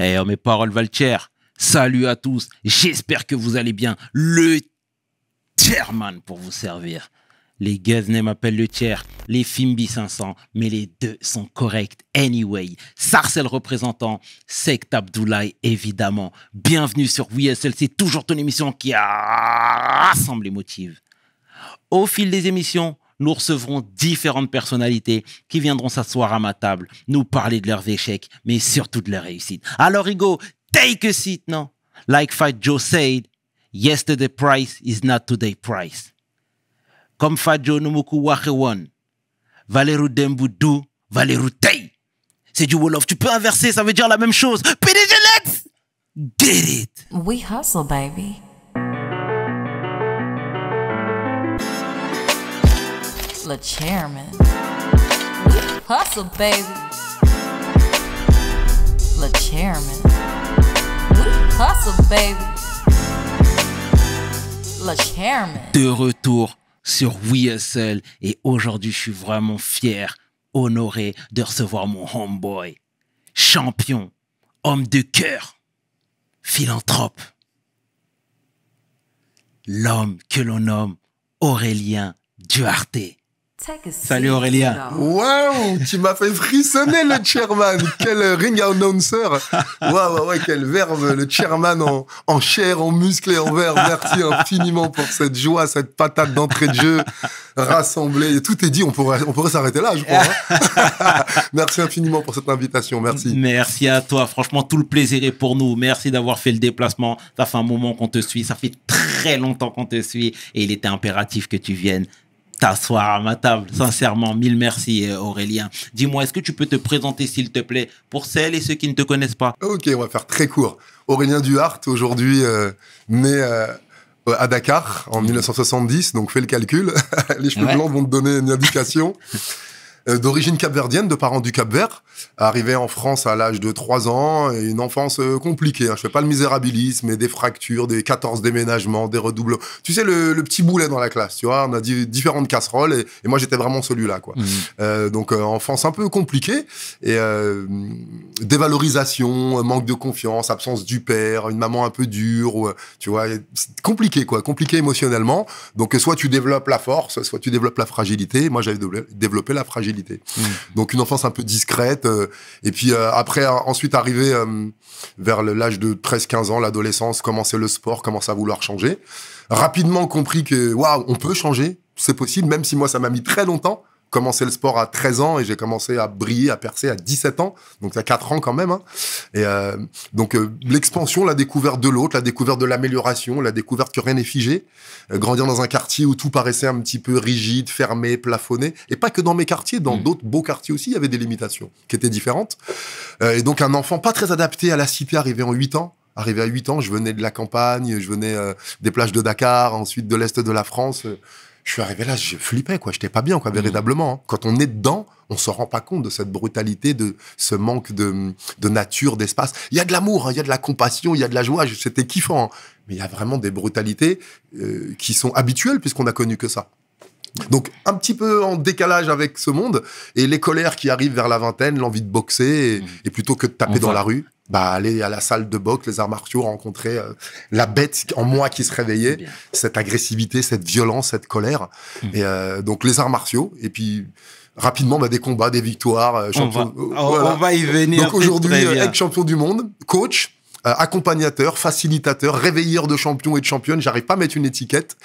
Eh, oh, mes paroles valent Salut à tous. J'espère que vous allez bien. Le chairman pour vous servir. Les Guesnay m'appellent le tiers, les Fimbi 500, mais les deux sont corrects anyway. Sarcel représentant, Sect Abdoulaye évidemment. Bienvenue sur WSL, c'est toujours ton émission qui rassemble les motifs. Au fil des émissions, nous recevrons différentes personnalités qui viendront s'asseoir à ma table, nous parler de leurs échecs, mais surtout de leurs réussites. Alors, Hugo, take a seat non? Like Fat Joe said, yesterday price is not today price. Comme Fat Joe Numuku Wachewan, Valeru Dembudu, Valeru Tei. C'est du Wolof. Tu peux inverser, ça veut dire la même chose. PDG, let's get it. We hustle, baby. Le chairman. baby. chairman. We baby. chairman. De retour sur WSL et aujourd'hui, je suis vraiment fier, honoré de recevoir mon homeboy, champion, homme de cœur, philanthrope. L'homme que l'on nomme Aurélien Duarte. Salut Aurélien. Waouh, tu m'as fait frissonner le chairman. quel ring announcer. Waouh, wow, quel verbe, le chairman en, chair, en muscle et en verbe. Merci infiniment pour cette joie, cette patate d'entrée de jeu rassemblée. Tout est dit, on pourrait, on pourrait s'arrêter là, je crois. Hein. Merci infiniment pour cette invitation. Merci. Merci à toi. Franchement, tout le plaisir est pour nous. Merci d'avoir fait le déplacement. Ça fait un moment qu'on te suit. Ça fait très longtemps qu'on te suit et il était impératif que tu viennes t'asseoir à ma table. Sincèrement, mille merci euh, Aurélien. Dis-moi, est-ce que tu peux te présenter s'il te plaît pour celles et ceux qui ne te connaissent pas Ok, on va faire très court. Aurélien Duhart, aujourd'hui euh, né euh, à Dakar en 1970, mmh. donc fais le calcul. Les cheveux blancs vont te donner une indication. Euh, d'origine capverdienne, de parents du Cap-Vert, arrivé en France à l'âge de 3 ans, et une enfance euh, compliquée. Hein. Je fais pas le misérabilisme, et des fractures, des 14 déménagements, des redoubles. Tu sais, le, petit boulet dans la classe, tu vois, on a différentes casseroles, et, moi j'étais vraiment celui-là, quoi. Mmh. Euh, donc enfance un peu compliquée, et dévalorisation, manque de confiance, absence du père, une maman un peu dure, ou, tu vois, compliqué, quoi, compliqué émotionnellement. Donc soit tu développes la force, soit tu développes la fragilité. Moi j'avais développé la fragilité donc une enfance un peu discrète. Euh, et puis euh, après, euh, ensuite arrivé vers l'âge de 13-15 ans, l'adolescence, commencer le sport, commencer à vouloir changer. Rapidement compris que waouh, on peut changer, c'est possible, même si moi ça m'a mis très longtemps commencé le sport à 13 ans et j'ai commencé à briller, à percer à 17 ans. Donc, à 4 ans quand même. Hein. Et euh, donc, euh, l'expansion, la découverte de l'autre, la découverte de l'amélioration, la découverte que rien n'est figé. Euh, grandir dans un quartier où tout paraissait un petit peu rigide, fermé, plafonné. Et pas que dans mes quartiers, dans mmh. d'autres beaux quartiers aussi, il y avait des limitations qui étaient différentes. et donc, un enfant pas très adapté à la cité arrivé en 8 ans, arrivé à 8 ans, je venais de la campagne, je venais des plages de Dakar, ensuite de l'Est de la France je suis arrivé là, je flippais, quoi. J'étais pas bien, quoi, mmh. véritablement. Hein. Quand on est dedans, on se rend pas compte de cette brutalité, de ce manque de, nature, d'espace. Il y a de l'amour, hein, il y a de la compassion, il y a de la joie. C'était kiffant. Hein. Mais il y a vraiment des brutalités euh, qui sont habituelles puisqu'on a connu que ça. Donc un petit peu en décalage avec ce monde et les colères qui arrivent vers la vingtaine, l'envie de boxer et, mmh. plutôt que de taper dans la rue bah, aller à la salle de boxe, les arts martiaux, rencontrer euh, la bête en moi qui se réveillait, cette agressivité, cette violence, cette colère. Hmm. Et euh, donc les arts martiaux, et puis rapidement bah, des combats, des victoires. Euh, euh, on, va, y venir. Donc aujourd'hui, ex-champion du monde, coach, accompagnateur, facilitateur, réveilleur de champions et de championnes. J'arrive pas à mettre une étiquette.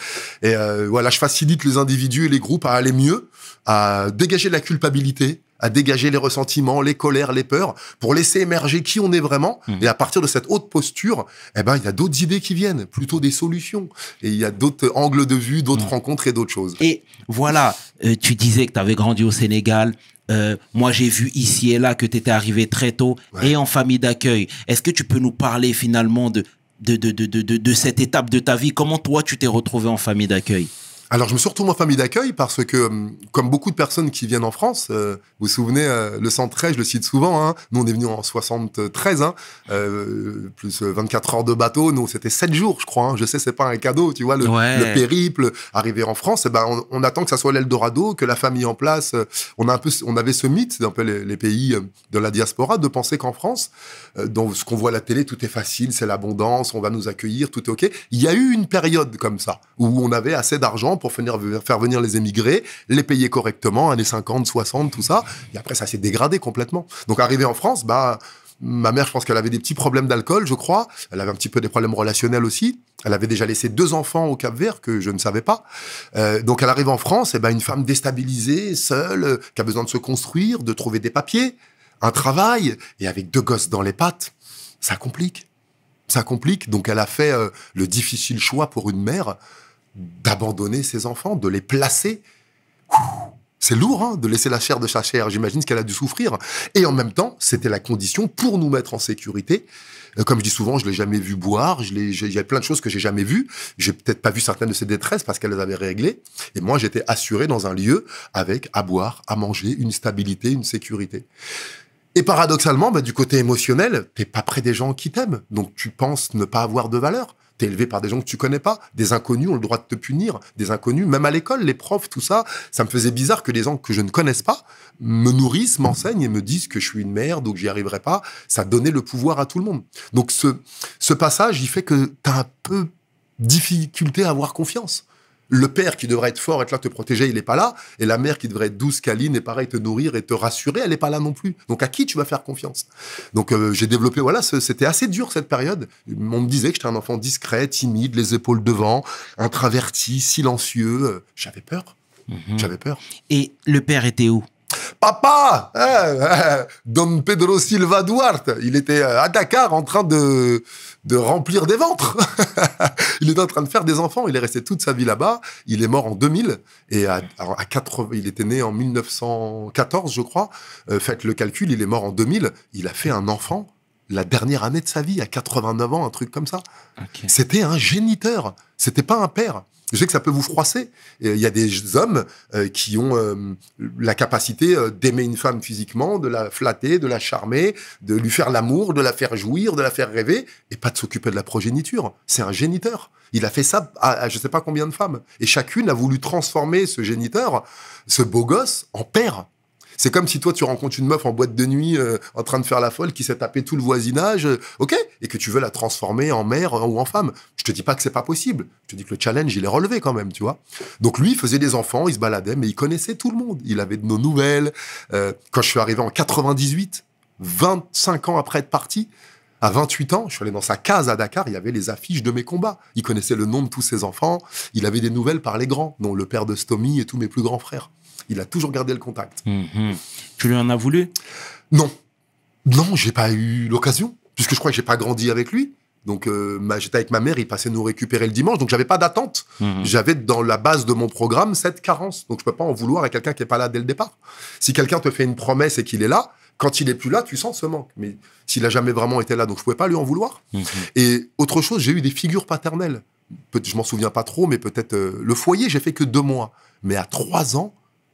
Et voilà, je facilite les individus et les groupes à aller mieux, à dégager la culpabilité, à dégager les ressentiments, les colères, les peurs, pour laisser émerger qui on est vraiment. Hmm. Et à partir de cette haute posture, eh ben, il y a d'autres idées qui viennent, plutôt des solutions. Et il y a d'autres angles de vue, d'autres hmm. rencontres et d'autres choses. Et voilà, euh, tu disais que tu avais grandi au Sénégal, euh, moi, j'ai vu ici et là que tu étais arrivé très tôt et en famille d'accueil. Est-ce que tu peux nous parler finalement de, de, cette étape de ta vie Comment toi, tu t'es retrouvé en famille d'accueil alors, je me suis retourné en famille d'accueil parce que, euh, comme beaucoup de personnes qui viennent en France, euh, vous vous souvenez, euh, le le 113, je le cite souvent, hein, nous, on est venus en 73, hein, plus 24 heures de bateau, nous, c'était 7 jours, je crois. Hein. je sais, c'est pas un cadeau, tu vois, le, périple, arriver en France, eh ben, on, attend que ça soit l'Eldorado, que la famille en place. on, a un peu, on avait ce mythe, un peu les, pays de la diaspora, de penser qu'en France, dans ce qu'on voit à la télé, tout est facile, c'est l'abondance, on va nous accueillir, tout est OK. Il y a eu une période comme ça, où on avait assez d'argent pour faire venir les émigrés, les payer correctement, années 50, 60, tout ça. Et après, ça s'est dégradé complètement. Donc, arrivée en France, bah, ma mère, je pense qu'elle avait des petits problèmes d'alcool, je crois. Elle avait un petit peu des problèmes relationnels aussi. Elle avait déjà laissé deux enfants au Cap Vert que je ne savais pas. Euh, donc elle arrive en France, et ben une femme déstabilisée, seule, qui a besoin de se construire, de trouver des papiers, un travail, et avec deux gosses dans les pattes, ça complique. Ça complique. Donc elle a fait euh, le difficile choix pour une mère d'abandonner ses enfants, de les placer. C'est lourd hein, de laisser la chair de sa chair, j'imagine ce qu'elle a dû souffrir. Et en même temps, c'était la condition pour nous mettre en sécurité. Euh, comme je dis souvent, je l'ai jamais vu boire, il y a plein de choses que j'ai jamais vues. J'ai peut-être pas vu certaines de ses détresses parce qu'elle les avait réglées. Et moi, j'étais assuré dans un lieu avec à boire, à manger, une stabilité, une sécurité. Et paradoxalement, bah, du côté émotionnel, tu t'es pas près des gens qui t'aiment. Donc tu penses ne pas avoir de valeur élevé par des gens que tu connais pas, des inconnus ont le droit de te punir, des inconnus, même à l'école, les profs, tout ça, ça me faisait bizarre que des gens que je ne connaisse pas me nourrissent, m'enseignent et me disent que je suis une merde ou que j'y arriverai pas. Ça donnait le pouvoir à tout le monde. Donc ce, ce passage, il fait que tu as un peu difficulté à avoir confiance le père qui devrait être fort, être là, te protéger, il n'est pas là. Et la mère qui devrait être douce, câline, et pareil, te nourrir et te rassurer, elle n'est pas là non plus. Donc à qui tu vas faire confiance Donc euh, j'ai développé, voilà, c'était assez dur cette période. On me disait que j'étais un enfant discret, timide, les épaules devant, intraverti, silencieux. Euh, j'avais peur. Mhm. J'avais peur. Et le père était où Papa hein, Don Pedro Silva Duarte, il était à Dakar en train de, de remplir des ventres. il était en train de faire des enfants. Il est resté toute sa vie là-bas. Il est mort en 2000. Et à, 80, il était né en 1914, je crois. Euh, faites le calcul, il est mort en 2000. Il a fait un enfant la dernière année de sa vie, à 89 ans, un truc comme ça. C'était un géniteur. C'était pas un père. Je sais que ça peut vous froisser. Euh, il y a des hommes euh, qui ont euh, la capacité d'aimer une femme physiquement, de la flatter, de la charmer, de lui faire l'amour, de la faire jouir, de la faire rêver, et pas de s'occuper de la progéniture. C'est un géniteur. Il a fait ça à, je ne sais pas combien de femmes. Et chacune a voulu transformer ce géniteur, ce beau gosse, en père. C'est comme si toi, tu rencontres une meuf en boîte de nuit, euh, en train de faire la folle, qui s'est tapé tout le voisinage, euh, ok, et que tu veux la transformer en mère euh, ou en femme. Je te dis pas que c'est pas possible. Je te dis que le challenge, il est relevé quand même, tu vois. Donc lui, il faisait des enfants, il se baladait, mais il connaissait tout le monde. Il avait de nos nouvelles. quand je suis arrivé en 98, 25 ans après être parti, à 28 ans, je suis allé dans sa case à Dakar, il y avait les affiches de mes combats. Il connaissait le nom de tous ses enfants, il avait des nouvelles par les grands, dont le père de Stomy et tous mes plus grands frères. Il a toujours gardé le contact. Mhm. Tu lui en as voulu Non. Non, j'ai pas eu l'occasion, puisque je crois que j'ai pas grandi avec lui. Donc, euh, j'étais avec ma mère, il passait nous récupérer le dimanche, donc j'avais pas d'attente. Mhm. J'avais dans la base de mon programme cette carence. Donc, je peux pas en vouloir à quelqu'un qui est pas là dès le départ. Si quelqu'un te fait une promesse et qu'il est là, quand il est plus là, tu sens ce manque. Mais s'il a jamais vraiment été là, donc je pouvais pas lui en vouloir. Mhm. Et autre chose, j'ai eu des figures paternelles. Peut je m'en souviens pas trop, mais peut-être euh, le foyer, j'ai fait que deux mois. Mais à trois ans,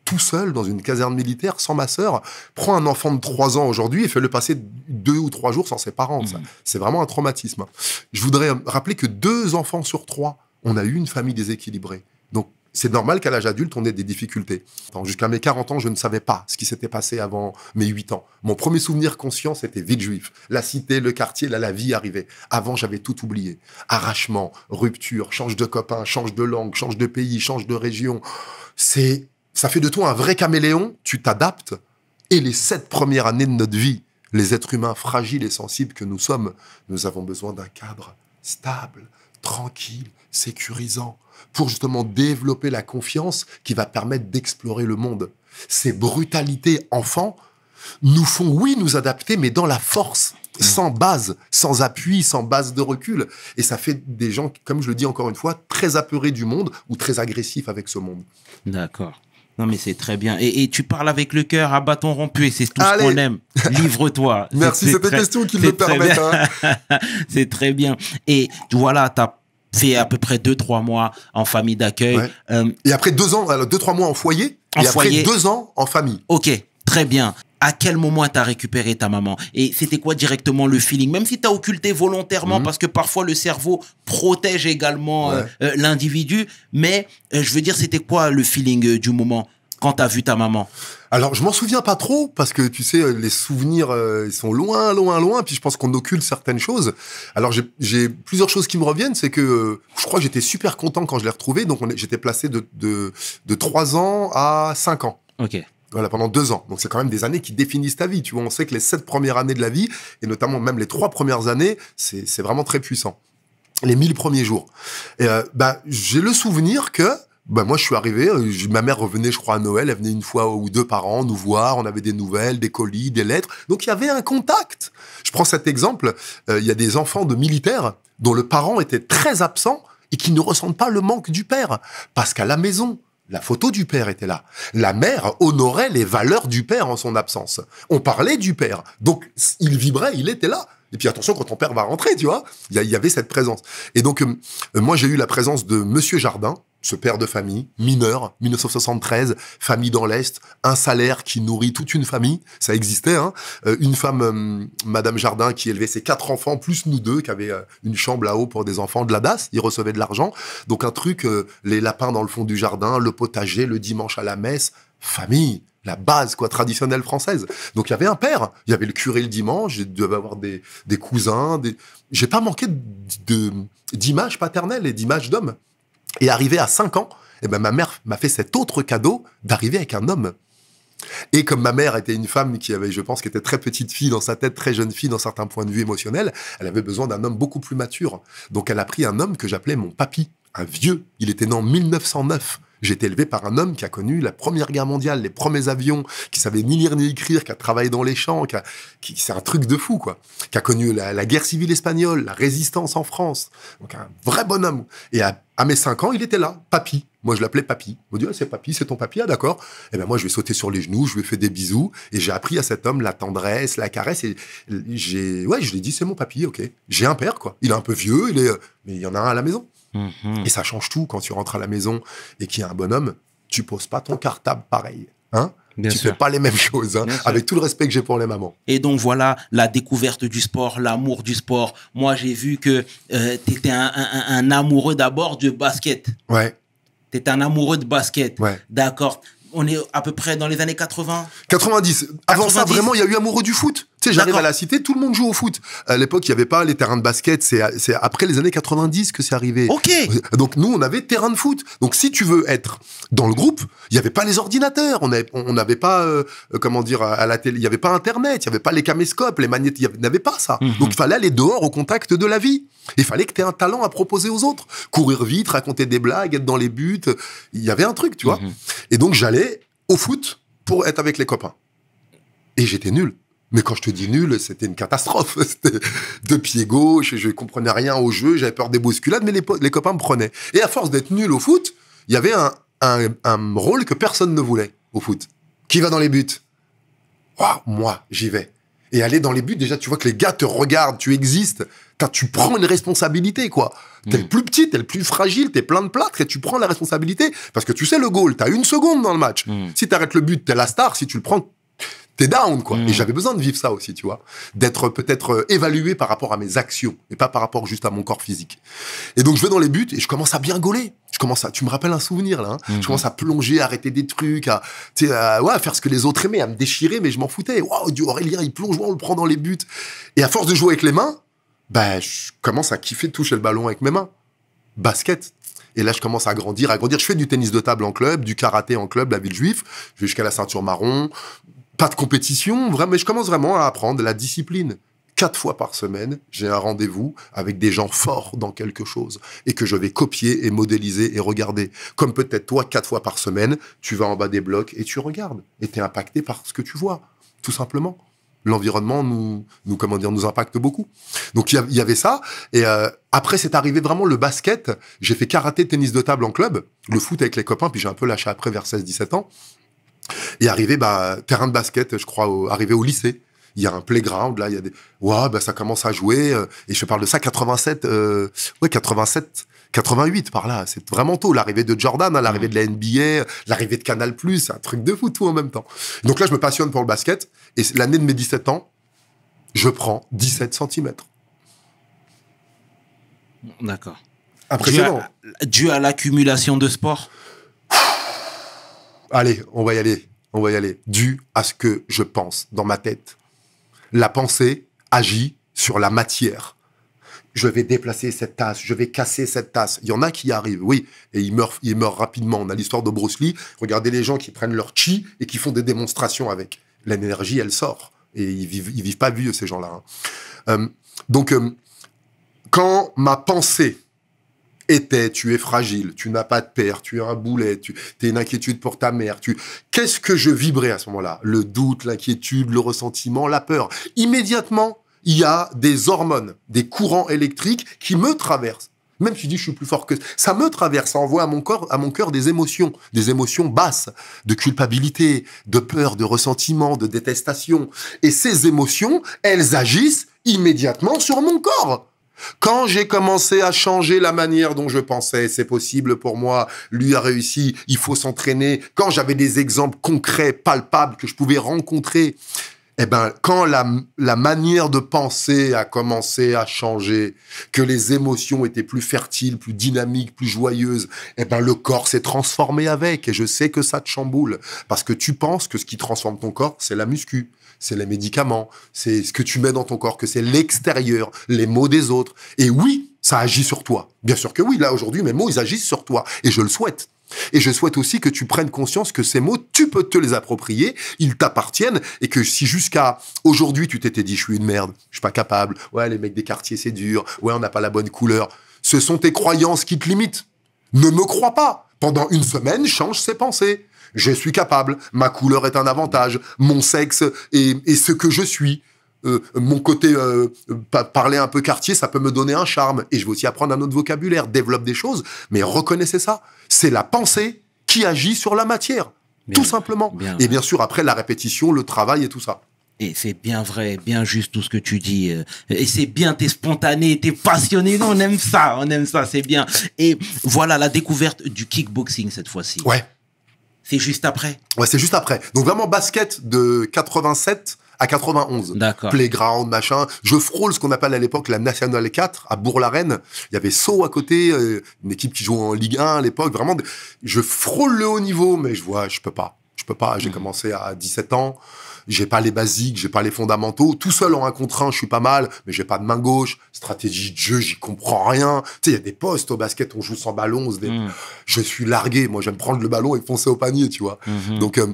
tout seul dans une caserne militaire sans ma sœur. prend un enfant de 3 ans aujourd'hui et fait le passer deux ou trois jours sans ses parents. Mhm. C'est vraiment un traumatisme. Je voudrais rappeler que deux enfants sur trois, on a eu une famille déséquilibrée. Donc, c'est normal qu'à l'âge adulte, on ait des difficultés. Jusqu'à mes 40 ans, je ne savais pas ce qui s'était passé avant mes 8 ans. Mon premier souvenir conscient, c'était vite juif. La cité, le quartier, là, la vie arrivait. Avant, j'avais tout oublié. Arrachement, rupture, change de copain, change de langue, change de pays, change de région. C'est ça fait de toi un vrai caméléon, tu t'adaptes. Et les sept premières années de notre vie, les êtres humains fragiles et sensibles que nous sommes, nous avons besoin d'un cadre stable, tranquille, sécurisant, pour justement développer la confiance qui va permettre d'explorer le monde. Ces brutalités enfants nous font, oui, nous adapter, mais dans la force, sans base, sans appui, sans base de recul. Et ça fait des gens, comme je le dis encore une fois, très apeurés du monde ou très agressifs avec ce monde. D'accord. Non, mais c'est très bien. Et, tu parles avec le cœur à bâton rompu et c'est tout ce qu'on aime. Livre-toi. Merci, c'est des questions qui le permettent. Hein. c'est très bien. Et voilà, tu as fait à peu près 2-3 mois en famille d'accueil. Euh, et après 2 ans, 2-3 mois en foyer. et après 2 ans en famille. Ok, très bien à quel moment t'as récupéré ta maman et c'était quoi directement le feeling même si t'as occulté volontairement mhm. parce que parfois le cerveau protège également euh, euh, l'individu mais euh, je veux dire c'était quoi le feeling du moment quand t'as vu ta maman alors, je m'en souviens pas trop parce que tu sais, les souvenirs ils sont loin, loin, loin. Puis je pense qu'on occulte certaines choses. Alors j'ai plusieurs choses qui me reviennent, c'est que je crois que j'étais super content quand je l'ai retrouvé. Donc j'étais placé de, de de 3 ans à 5 ans. Ok. Voilà, pendant deux ans. Donc c'est quand même des années qui définissent ta vie. Tu vois, on sait que les sept premières années de la vie, et notamment même les trois premières années, c'est vraiment très puissant. Les mille premiers jours. Euh, bah, j'ai le souvenir que bah moi je suis arrivé, euh, ma mère revenait je crois à Noël, elle venait une fois ou deux par an nous voir, on avait des nouvelles, des colis, des lettres, donc il y avait un contact. Je prends cet exemple, euh, il y a des enfants de militaires dont le parent était très absent et qui ne ressentent pas le manque du père, parce qu'à la maison, la photo du père était là. La mère honorait les valeurs du père en son absence. On parlait du père. Donc, il vibrait, il était là. Et puis attention quand ton père va rentrer, tu vois. Il y, avait cette présence. Et donc, euh, moi, j'ai eu la présence de Monsieur Jardin, ce père de famille, mineur, 1973, famille dans l'Est, un salaire qui nourrit toute une famille, ça existait, hein. euh, une femme, euh, Madame Jardin, qui élevait ses quatre enfants, plus nous deux, qui avait euh, une chambre là-haut pour des enfants de la DAS, ils recevait de l'argent, donc un truc, les lapins dans le fond du jardin, le potager, le dimanche à la messe, famille, la base quoi traditionnelle française. Donc il y avait un père, il y avait le curé le dimanche, il devait avoir des, des cousins, des... j'ai pas manqué de d'images paternelles et d'images d'hommes. Et arrivé à 5 ans, eh ben, ma mère m'a fait cet autre cadeau d'arriver avec un homme. Et comme ma mère était une femme qui avait, je pense, qui était très petite fille dans sa tête, très jeune fille dans certains points de vue émotionnels, elle avait besoin d'un homme beaucoup plus mature. Donc elle a pris un homme que j'appelais mon papy, un vieux. Il était né en 1909. J'ai été élevé par un homme qui a connu la Première Guerre mondiale, les premiers avions, qui savait ni lire ni écrire, qui a travaillé dans les champs, qui, c'est un truc de fou, quoi. Qui a connu la, guerre civile espagnole, la résistance en France. Donc un vrai bonhomme. Et à, mes cinq ans, il était là, papy. Moi, je l'appelais papy. On me dit, ah, c'est papy, c'est ton papy, ah, d'accord. Et eh ben, moi, je vais sauter sur les genoux, je lui fais des bisous, et j'ai appris à cet homme la tendresse, la caresse, et j'ai, ouais, je lui ai dit, c'est mon papy, ok. J'ai un père, quoi. Il est un peu vieux, il est, euh, mais il y en a un à la maison. Mhm. Et ça change tout quand tu rentres à la maison et qu'il y a un bonhomme, tu poses pas ton cartable pareil. Hein tu fais pas les mêmes choses, hein, avec tout le respect que j'ai pour les mamans. Et donc voilà, la découverte du sport, l'amour du sport. Moi, j'ai vu que euh, tu étais un, amoureux d'abord du basket. Ouais. Tu un amoureux de basket. Ouais. D'accord. On est à peu près dans les années 80 90. Avant ça, vraiment, il y a eu amoureux du foot. Tu sais, j'arrive à la cité, tout le monde joue au foot. À l'époque, il n'y avait pas les terrains de basket. C'est après les années 90 que c'est arrivé. Ok. Donc nous, on avait terrain de foot. Donc si tu veux être dans le groupe, il n'y avait pas les ordinateurs. On n'avait on pas, euh, comment dire, à la télé, il n'y avait pas Internet, il n'y avait pas les caméscopes, les magnétiques, il n'y avait pas ça. Mhm. Donc il fallait aller dehors au contact de la vie. Il fallait que tu aies un talent à proposer aux autres. Courir vite, raconter des blagues, être dans les buts. Il y avait un truc, tu vois. Mhm. Et donc j'allais au foot pour être avec les copains. Et j'étais nul. Mais quand je te dis nul, c'était une catastrophe. C'était deux pieds gauche, je comprenais rien au jeu, j'avais peur des bousculades, mais les, copains me prenaient. Et à force d'être nul au foot, il y avait un, rôle que personne ne voulait au foot. Qui va dans les buts oh, Moi, j'y vais. Et aller dans les buts, déjà, tu vois que les gars te regardent, tu existes. tu prends une responsabilité, quoi. T'es le mm. plus petit, t'es le plus fragile, t'es plein de plâtre et tu prends la responsabilité. Parce que tu sais, le goal, t'as une seconde dans le match. si mm. Si t'arrêtes le but, t'es la star. Si tu le prends, t'es down, quoi. Et hmm. j'avais besoin de vivre ça aussi, tu vois. D'être peut-être euh, évalué par rapport à mes actions et pas par rapport juste à mon corps physique. Et donc, je vais dans les buts et je commence à bien gauler. Je commence à, tu me rappelles un souvenir, là. Hein. Je hmm. commence à plonger, à arrêter des trucs, à, ouais, faire ce que les autres aimaient, à me déchirer, mais je m'en foutais. Waouh, du Aurélien, il plonge, on le prend dans les buts. Et à force de jouer avec les mains, bah, je commence à kiffer de toucher le ballon avec mes mains. Basket, et là, je commence à grandir, à grandir. Je fais du tennis de table en club, du karaté en club, la ville juive. jusqu'à la ceinture marron pas de compétition, vraiment, mais je commence vraiment à apprendre la discipline. Quatre fois par semaine, j'ai un rendez-vous avec des gens forts dans quelque chose et que je vais copier et modéliser et regarder. Comme peut-être toi, quatre fois par semaine, tu vas en bas des blocs et tu regardes. Et tu es impacté par ce que tu vois, tout simplement. L'environnement nous, nous, comment dire, nous impacte beaucoup. Donc il y, avait ça. Et euh, après, c'est arrivé vraiment le basket. J'ai fait karaté, tennis de table en club, le foot avec les copains, puis j'ai un peu lâché après vers 16-17 ans. Et arrivé, bah, terrain de basket, je crois, arrivé au lycée. Il y a un playground, là, il y a des. ouais, bah, ça commence à jouer. Euh, et je parle de ça, 87. Euh, ouais, 87. 88 par là, c'est vraiment tôt. L'arrivée de Jordan, hein, l'arrivée mm. de la NBA, l'arrivée de Canal+, c'est un truc de fou tout en même temps. Donc là, je me passionne pour le basket et l'année de mes 17 ans, je prends 17 cm. D'accord. Impressionnant. Dû à, à l'accumulation de sport Allez, on va y aller. On va y aller. Dû à ce que je pense dans ma tête. La pensée agit sur la matière. Je vais déplacer cette tasse, je vais casser cette tasse. Il y en a qui y arrivent, oui, et ils meurent, ils meurent rapidement. On a l'histoire de Bruce Lee. Regardez les gens qui prennent leur chi et qui font des démonstrations avec. L'énergie, elle sort. Et ils vivent, ils vivent pas vieux, ces gens-là. Hein. Euh, donc, euh, quand ma pensée était, tu es fragile, tu n'as pas de père, tu es un boulet, tu es une inquiétude pour ta mère. Tu Qu'est-ce que je vibrais à ce moment-là Le doute, l'inquiétude, le ressentiment, la peur. Immédiatement, il y a des hormones, des courants électriques qui me traversent. Même si je dis je suis plus fort que ça me traverse, ça envoie à mon corps, à mon cœur des émotions, des émotions basses, de culpabilité, de peur, de ressentiment, de détestation. Et ces émotions, elles agissent immédiatement sur mon corps. Quand j'ai commencé à changer la manière dont je pensais, c'est possible pour moi, lui a réussi, il faut s'entraîner, quand j'avais des exemples concrets, palpables, que je pouvais rencontrer, eh ben, quand la, manière de penser a commencé à changer, que les émotions étaient plus fertiles, plus dynamiques, plus joyeuses, eh ben, le corps s'est transformé avec. Et je sais que ça te chamboule. Parce que tu penses que ce qui transforme ton corps, c'est la muscu c'est les médicaments, c'est ce que tu mets dans ton corps, que c'est l'extérieur, les mots des autres. Et oui, ça agit sur toi. Bien sûr que oui, là aujourd'hui, mes mots, ils agissent sur toi. Et je le souhaite. Et je souhaite aussi que tu prennes conscience que ces mots, tu peux te les approprier, ils t'appartiennent, et que si jusqu'à aujourd'hui tu t'étais dit je suis une merde, je suis pas capable, ouais les mecs des quartiers c'est dur, ouais on n'a pas la bonne couleur, ce sont tes croyances qui te limitent. Ne me crois pas. Pendant une semaine, change ses pensées. Je suis capable, ma couleur est un avantage, mon sexe est ce que je suis. Euh, mon côté euh, parler un peu quartier, ça peut me donner un charme. Et je vais aussi apprendre un autre vocabulaire, développer des choses, mais reconnaissez ça. C'est la pensée qui agit sur la matière, tout simplement. et bien sûr, après la répétition, le travail et tout ça. Et c'est bien vrai, bien juste tout ce que tu dis. Euh, et c'est bien, t'es spontané, t'es passionné. on aime ça, on aime ça, c'est bien. Et voilà la découverte du kickboxing cette fois-ci. Ouais. C'est juste après. Ouais, c'est juste après. Donc vraiment basket de 87 à 91. D'accord. Playground, machin. Je frôle ce qu'on appelle à l'époque la Nationale 4 à Bourg-la-Reine. Il y avait Sceaux à côté, euh, une équipe qui jouait en Ligue 1 à l'époque. Vraiment, je frôle le haut niveau, mais je vois, je peux pas. Je peux pas. J'ai mhm. commencé à 17 ans j'ai pas les basiques, j'ai pas les fondamentaux. Tout seul en un contre un, je suis pas mal, mais j'ai pas de main gauche. Stratégie de jeu, j'y comprends rien. Tu sais, il y a des postes au basket, on joue sans ballon. On se mm. Je suis largué. Moi, j'aime prendre le ballon et foncer au panier, tu vois. Mm-hmm. Donc, euh,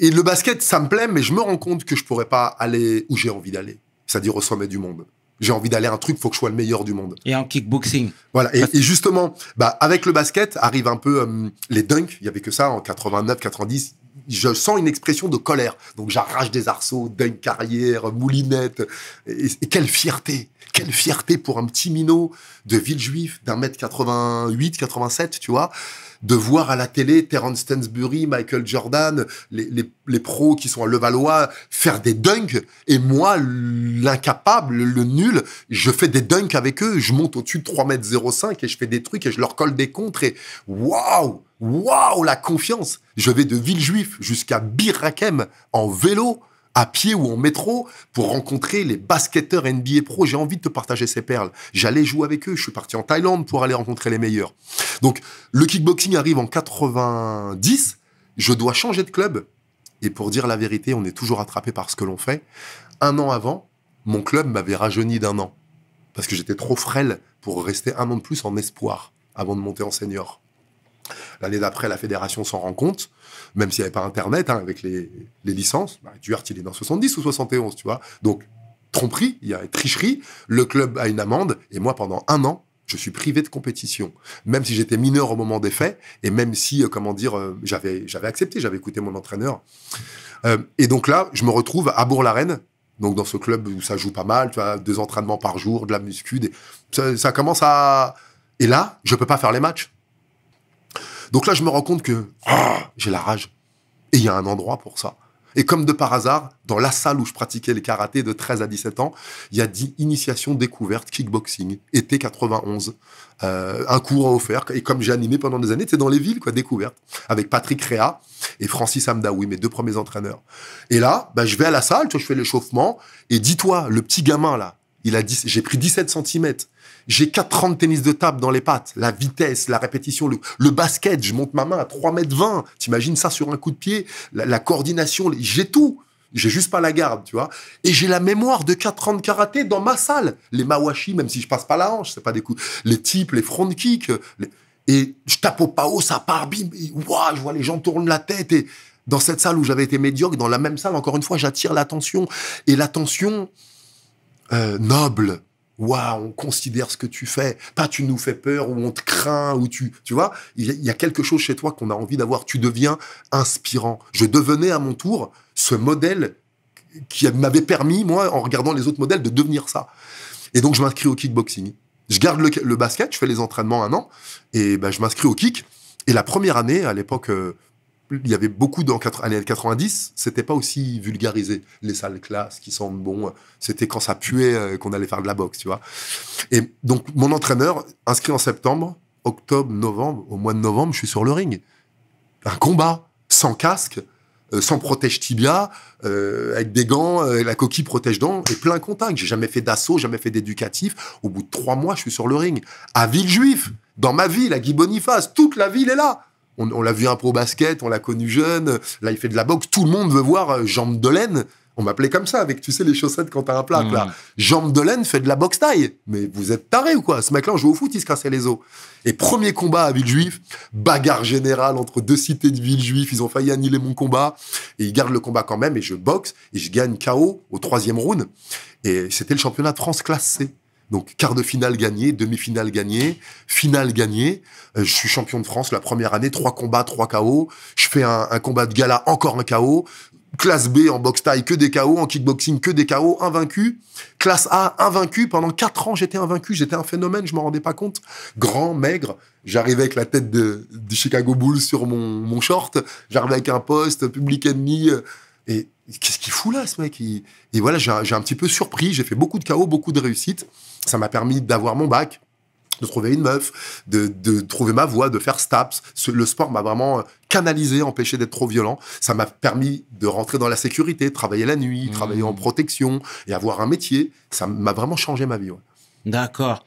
et le basket, ça me plaît, mais je me rends compte que je pourrais pas aller où j'ai envie d'aller, c'est-à-dire au sommet du monde j'ai envie d'aller à un truc, faut que je sois le meilleur du monde. Et en kickboxing. Voilà. Et, justement, bah, avec le basket, arrive un peu euh, les dunks. Il y avait que ça en 89, 90 je sens une expression de colère. Donc j'arrache des arceaux, dingue carrière, moulinette. Et, quelle fierté Quelle fierté pour un petit minot de ville juive, d'un mètre 88, 87, tu vois de voir à la télé Terence Stansbury, Michael Jordan, les, les, pros qui sont à Levallois faire des dunks, et moi, l'incapable, le nul, je fais des dunks avec eux, je monte au-dessus de 3m05 et je fais des trucs et je leur colle des contres et waouh, waouh, la confiance Je vais de Villejuif jusqu'à Bir en vélo, à pied ou en métro pour rencontrer les basketteurs NBA Pro. J'ai envie de te partager ces perles. J'allais jouer avec eux. Je suis parti en Thaïlande pour aller rencontrer les meilleurs. Donc, le kickboxing arrive en 90. Je dois changer de club. Et pour dire la vérité, on est toujours attrapé par ce que l'on fait. Un an avant, mon club m'avait rajeuni d'un an. Parce que j'étais trop frêle pour rester un an de plus en espoir avant de monter en senior. L'année d'après, la fédération s'en rend compte, même s'il n'y avait pas Internet hein, avec les, licences. Bah, il est dans 70 ou 71, tu vois. Donc, tromperie, il y a tricherie. Le club a une amende. Et moi, pendant un an, je suis privé de compétition, même si j'étais mineur au moment des faits, et même si, euh, comment dire, euh, j'avais, j'avais accepté, j'avais écouté mon entraîneur. Euh, et donc là, je me retrouve à Bourg-la-Reine, donc dans ce club où ça joue pas mal, tu vois, deux entraînements par jour, de la muscu, ça, ça, commence à... Et là, je peux pas faire les matchs. Donc là, je me rends compte que ah, j'ai la rage. Et il y a un endroit pour ça. Et comme de par hasard, dans la salle où je pratiquais les karaté de 13 à 17 ans, il y a dit initiation découverte kickboxing, été 91. Euh, un cours offert, et comme j'ai animé pendant des années, c'est dans les villes, quoi, découverte, avec Patrick Réa et Francis Amdaoui, mes deux premiers entraîneurs. Et là, bah, je vais à la salle, tu je fais l'échauffement, et dis-toi, le petit gamin, là, il a j'ai pris 17 cm. J'ai 4 de tennis de table dans les pattes. La vitesse, la répétition, le, basket, je monte ma main à 3 mètres 20. T'imagines ça sur un coup de pied La, coordination, j'ai tout. J'ai juste pas la garde, tu vois. Et j'ai la mémoire de 4 ans karaté dans ma salle. Les mawashi, même si je passe pas la hanche, c'est pas des coups. Les types, les front kicks. Et je tape au haut, ça part, bim, je vois les gens tournent la tête. Et dans cette salle où j'avais été médiocre, dans la même salle, encore une fois, j'attire l'attention. Et l'attention euh, noble, waouh, on considère ce que tu fais. Pas tu nous fais peur ou on te craint ou tu, tu vois. Il y a quelque chose chez toi qu'on a envie d'avoir. Tu deviens inspirant. Je devenais à mon tour ce modèle qui m'avait permis, moi, en regardant les autres modèles, de devenir ça. Et donc, je m'inscris au kickboxing. Je garde le, basket, je fais les entraînements un an, et ben, je m'inscris au kick. Et la première année, à l'époque, euh, il y avait beaucoup dans années 90, c'était pas aussi vulgarisé. Les salles classes qui sentent bon, c'était quand ça puait euh, qu'on allait faire de la boxe, tu vois. Et donc, mon entraîneur, inscrit en septembre, octobre, novembre, au mois de novembre, je suis sur le ring. Un combat, sans casque, euh, sans protège tibia, euh, avec des gants, la coquille protège dents et plein contact. J'ai jamais fait d'assaut, jamais fait d'éducatif. Au bout de trois mois, je suis sur le ring. À Villejuif, dans ma ville, à Guy Boniface, toute la ville est là. On, l'a vu un pro basket, on l'a connu jeune. Là, il fait de la boxe. Tout le monde veut voir euh, Jambes de laine. On m'appelait comme ça, avec, tu sais, les chaussettes quand t'as un plaque, là. Mmh. Jambe de laine fait de la boxe taille. Mais vous êtes tarés ou quoi? Ce mec-là, on joue au foot, il se cassait les os. Et premier combat à Villejuif, bagarre générale entre deux cités de Villejuif. Ils ont failli annuler mon combat. Et ils gardent le combat quand même. Et je boxe. Et je gagne KO au troisième round. Et c'était le championnat de France classé. Donc quart de finale gagné, demi-finale gagnée, finale gagnée. Euh, je suis champion de France la première année, trois combats, trois KO. Je fais un, combat de gala, encore un KO. Classe B en boxe taille, que des KO. En kickboxing, que des KO. Invaincu. Classe A, invaincu. Pendant quatre ans, j'étais invaincu. J'étais un phénomène, je m'en rendais pas compte. Grand, maigre. J'arrivais avec la tête de, du Chicago Bulls sur mon, mon short. J'arrivais avec un poste, public ennemi. Euh, et qu'est-ce qu'il fout là, ce mec Et voilà, j'ai un petit peu surpris. J'ai fait beaucoup de chaos, beaucoup de réussites. Ça m'a permis d'avoir mon bac, de trouver une meuf, de, trouver ma voie, de faire STAPS. le sport m'a vraiment euh, canalisé, empêché d'être trop violent. Ça m'a permis de rentrer dans la sécurité, travailler la nuit, mmh. travailler en protection et avoir un métier. Ça m'a vraiment changé ma vie. D'accord.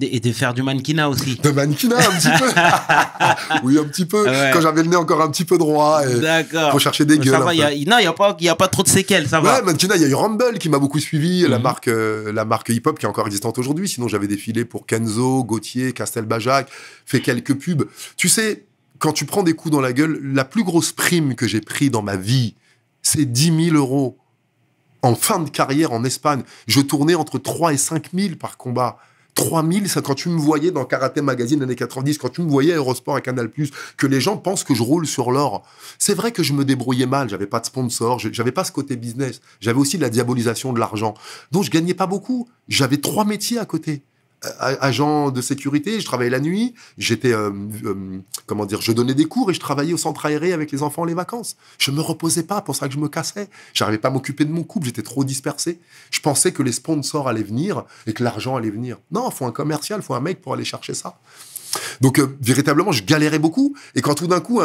Et de faire du mannequinat aussi. De mannequinat, un petit peu. oui, un petit peu. Quand j'avais le nez encore un petit peu droit. D'accord. Pour chercher des gueules. va, il n'y a, pas, a pas trop de séquelles, ça ouais, mannequinat, il y a eu Rumble qui m'a beaucoup suivi, la mhm. marque, euh, la marque hip-hop qui est encore existante aujourd'hui. Sinon, j'avais défilé pour Kenzo, Gauthier, Castelbajac, fait quelques pubs. Tu sais, quand tu prends des coups dans la gueule, la plus grosse prime que j'ai pris dans ma vie, c'est 10 000 euros. En fin de carrière en Espagne, je tournais entre 3 et 5 000 par combat. 3000, quand tu me voyais dans Karaté Magazine années 90, quand tu me voyais à Eurosport à Canal+, que les gens pensent que je roule sur l'or. C'est vrai que je me débrouillais mal, j'avais pas de sponsor, j'avais pas ce côté business, j'avais aussi la diabolisation de l'argent. Donc je gagnais pas beaucoup, j'avais trois métiers à côté agent de sécurité, je travaillais la nuit, j'étais, euh, euh, comment dire, je donnais des cours et je travaillais au centre aéré avec les enfants les vacances. Je me reposais pas, pour ça que je me cassais. J'arrivais pas à m'occuper de mon couple, j'étais trop dispersé. Je pensais que les sponsors allaient venir et que l'argent allait venir. Non, faut un commercial, faut un mec pour aller chercher ça. Donc euh, véritablement, je galérais beaucoup. Et quand tout d'un coup,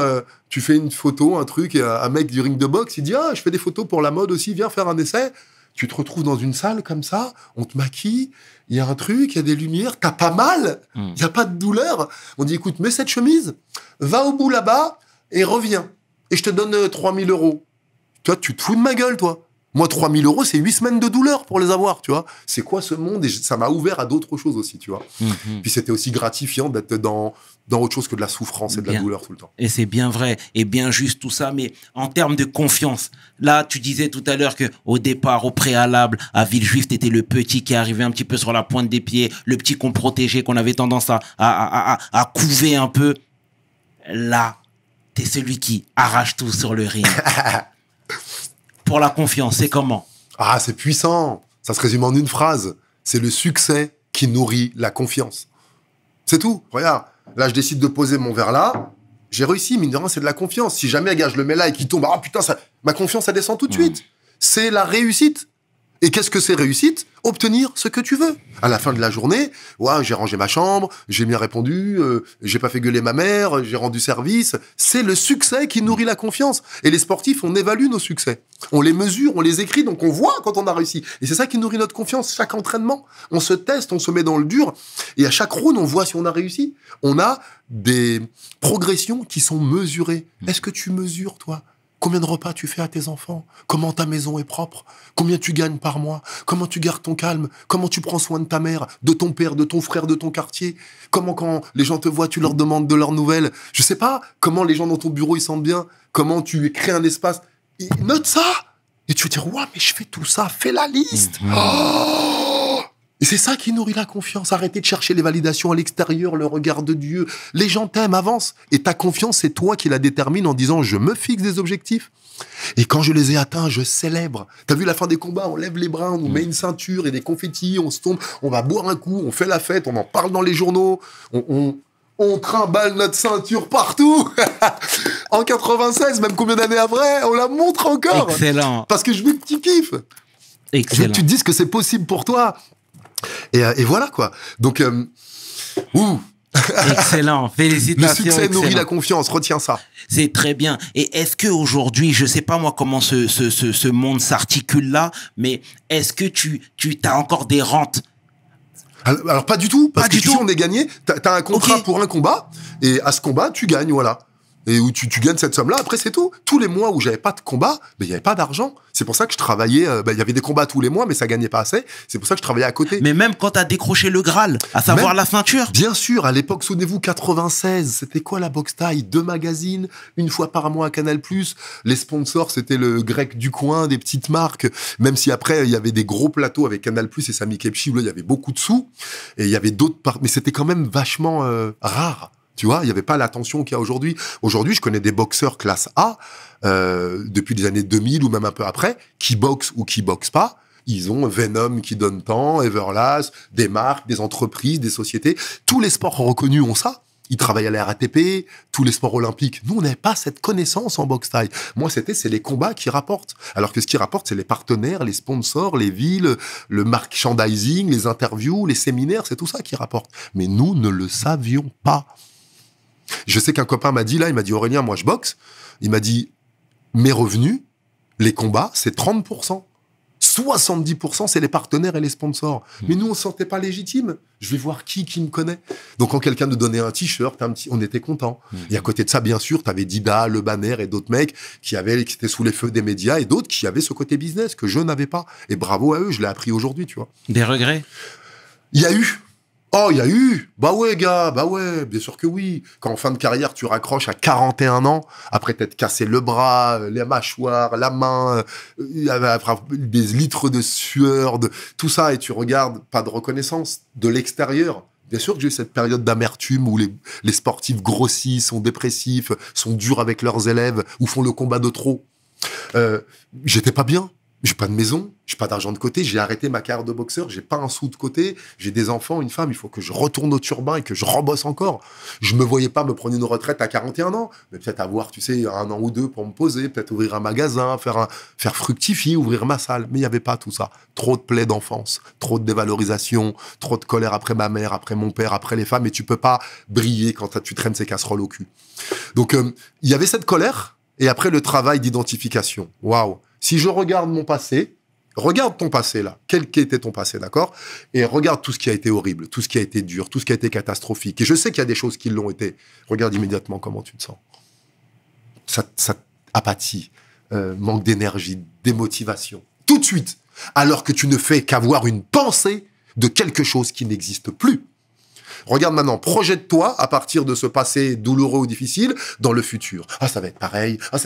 tu fais une photo, un truc, un mec du ring de boxe, il dit ah, je fais des photos pour la mode aussi, viens faire un essai. Tu te retrouves dans une salle comme ça, on te maquille, il y a un truc, il y a des lumières, t'as pas mal, hmm. il n'y a pas de douleur. On dit, écoute, mets cette chemise, va au bout là-bas et reviens. Et je te donne 3000 euh, euros. Toi, tu te fous de ma gueule, toi. Moi, 3000 euros, c'est 8 semaines de douleur pour les avoir, tu vois. C'est quoi ce monde Et ça m'a ouvert à d'autres choses aussi, tu vois. Hmm, hmm. Puis c'était aussi gratifiant d'être dans, dans autre chose que de la souffrance et de la douleur tout le temps. Et c'est bien vrai et bien juste tout ça, mais en termes de confiance, là, tu disais tout à l'heure que au départ, au préalable, à Villejuif, t'étais le petit qui arrivait un petit peu sur la pointe des pieds, le petit qu'on protégeait, qu'on avait tendance à, à, couver un peu. Là, t'es celui qui arrache tout sur le ring. Pour la confiance, c'est comment Ah, c'est puissant. Ça se résume en une phrase. C'est le succès qui nourrit la confiance. C'est tout. Regarde, Là, je décide de poser mon verre là. J'ai réussi, mine de c'est de la confiance. Si jamais, gars, je le mets là et qu'il tombe, ah putain, ça... ma confiance, ça descend tout de mmh. suite. C'est la réussite. Et qu'est-ce que c'est réussite Obtenir ce que tu veux. À la fin de la journée, ouais, j'ai rangé ma chambre, j'ai bien répondu, euh, j'ai pas fait gueuler ma mère, j'ai rendu service. C'est le succès qui nourrit la confiance. Et les sportifs, on évalue nos succès. On les mesure, on les écrit, donc on voit quand on a réussi. Et c'est ça qui nourrit notre confiance. Chaque entraînement, on se teste, on se met dans le dur. Et à chaque round, on voit si on a réussi. On a des progressions qui sont mesurées. Mmh. Est-ce que tu mesures, toi Combien de repas tu fais à tes enfants Comment ta maison est propre Combien tu gagnes par mois Comment tu gardes ton calme Comment tu prends soin de ta mère, de ton père, de ton frère, de ton quartier Comment quand les gens te voient, tu leur demandes de leurs nouvelles Je sais pas comment les gens dans ton bureau ils sentent bien. Comment tu crées un espace Note ça et tu vas dire, ouais, mais je fais tout ça, fais la liste. Mm, oh et c'est ça qui nourrit la confiance. Arrêtez de chercher les validations à l'extérieur, le regard de Dieu. Les gens t'aiment, avance. Et ta confiance, c'est toi qui la détermine en disant je me fixe des objectifs. Et quand je les ai atteints, je célèbre. T'as vu la fin des combats, on lève les bras, on nous mm. met une ceinture et des confettis, on se tombe, on va boire un coup, on fait la fête, on en parle dans les journaux, on, on, trimballe notre ceinture partout. en 96, même combien d'années après, on la montre encore. Excellent. Parce que je veux que tu kiffes. Excellent. tu te dises que c'est possible pour toi. Euh, et, voilà, quoi. Donc, euh, excellent, félicitations. Le succès nourrit la confiance, retiens ça. C'est très bien. Et est-ce que aujourd'hui, je sais pas moi comment ce, monde s'articule là, mais est-ce que tu tu as encore des rentes alors, pas du tout, pas du tout. on est gagné, tu as un contrat pour un combat, et à ce combat, tu gagnes, voilà et où tu, tu gagnes cette somme-là. Après, c'est tout. Tous les mois où j'avais pas de combat, mais ben, il y avait pas d'argent. C'est pour ça que je travaillais. Euh, ben il y avait des combats tous les mois, mais ça gagnait pas assez. C'est pour ça que je travaillais à côté. Mais même quand tu as décroché le Graal, à savoir la ceinture. Bien sûr, à l'époque, souvenez-vous, 96, c'était quoi la boxe taille Deux magazines, une fois par mois à Canal+. Plus Les sponsors, c'était le grec du coin, des petites marques. Même si après, il y avait des gros plateaux avec Canal+, Plus et Sami Kepchi, là, il y avait beaucoup de sous. Et il y avait d'autres... Par... Mais c'était quand même vachement euh, rare. Tu vois, il n'y avait pas l'attention qu'il y a aujourd'hui. Aujourd'hui, je connais des boxeurs classe A, euh, depuis les années 2000 ou même un peu après, qui boxent ou qui boxent pas. Ils ont Venom qui donne tant, Everlast, des marques, des entreprises, des sociétés. Tous les sports reconnus ont ça. Ils travaillent à la RATP, tous les sports olympiques. Nous, on n'avait pas cette connaissance en boxe taille. Moi, c'était, c'est les combats qui rapportent. Alors que ce qui rapporte, c'est les partenaires, les sponsors, les villes, le merchandising, les interviews, les séminaires, c'est tout ça qui rapporte. Mais nous ne le savions pas. Je sais qu'un copain m'a dit, là, il m'a dit, Aurélien, moi, je boxe. Il m'a dit, mes revenus, les combats, c'est 30%. 70%, c'est les partenaires et les sponsors. Hmm. Mais nous, on ne sentait pas légitime. Je vais voir qui, qui me connaît. Donc, quand quelqu'un nous donnait un t-shirt, un petit, on était content. Hmm. Et à côté de ça, bien sûr, tu avais Dida, Le Banner et d'autres mecs qui avaient, qui étaient sous les feux des médias et d'autres qui avaient ce côté business que je n'avais pas. Et bravo à eux, je l'ai appris aujourd'hui, tu vois. Des regrets? Il y a eu. Oh, il y a eu Bah ouais, gars, bah ouais, bien sûr que oui. Quand en fin de carrière, tu raccroches à 41 ans, après t'être cassé le bras, euh, les mâchoires, la main, euh, après des litres de sueur, tout ça, et tu regardes, pas de reconnaissance de l'extérieur. Bien sûr que j'ai eu cette période d'amertume où les, sportifs grossissent, sont dépressifs, sont durs avec leurs élèves ou font le combat de trop. Euh, j'étais pas bien j'ai pas de maison, j'ai pas d'argent de côté, j'ai arrêté ma carrière de boxeur, j'ai pas un sou de côté, j'ai des enfants, une femme, il faut que je retourne au turbin et que je rebosse encore. Je me voyais pas me prendre une retraite à 41 ans, mais peut-être avoir, tu sais, un an ou deux pour me poser, peut-être ouvrir un magasin, faire un, faire fructifier, ouvrir ma salle. Mais il y avait pas tout ça. Trop de plaies d'enfance, trop de dévalorisation, trop de colère après ma mère, après mon père, après les femmes, et tu peux pas briller quand tu traînes ces casseroles au cul. Donc, euh, il y avait cette colère, et après le travail d'identification. Waouh! Si je regarde mon passé, regarde ton passé là. Quel était ton passé, d'accord Et regarde tout ce qui a été horrible, tout ce qui a été dur, tout ce qui a été catastrophique. Et je sais qu'il y a des choses qui l'ont été. Regarde immédiatement comment tu te sens. Ça, ça apathie, euh, manque d'énergie, démotivation. Tout de suite, alors que tu ne fais qu'avoir une pensée de quelque chose qui n'existe plus. Regarde maintenant, projette-toi à partir de ce passé douloureux ou difficile dans le futur. Ah, ça va être pareil. Ah,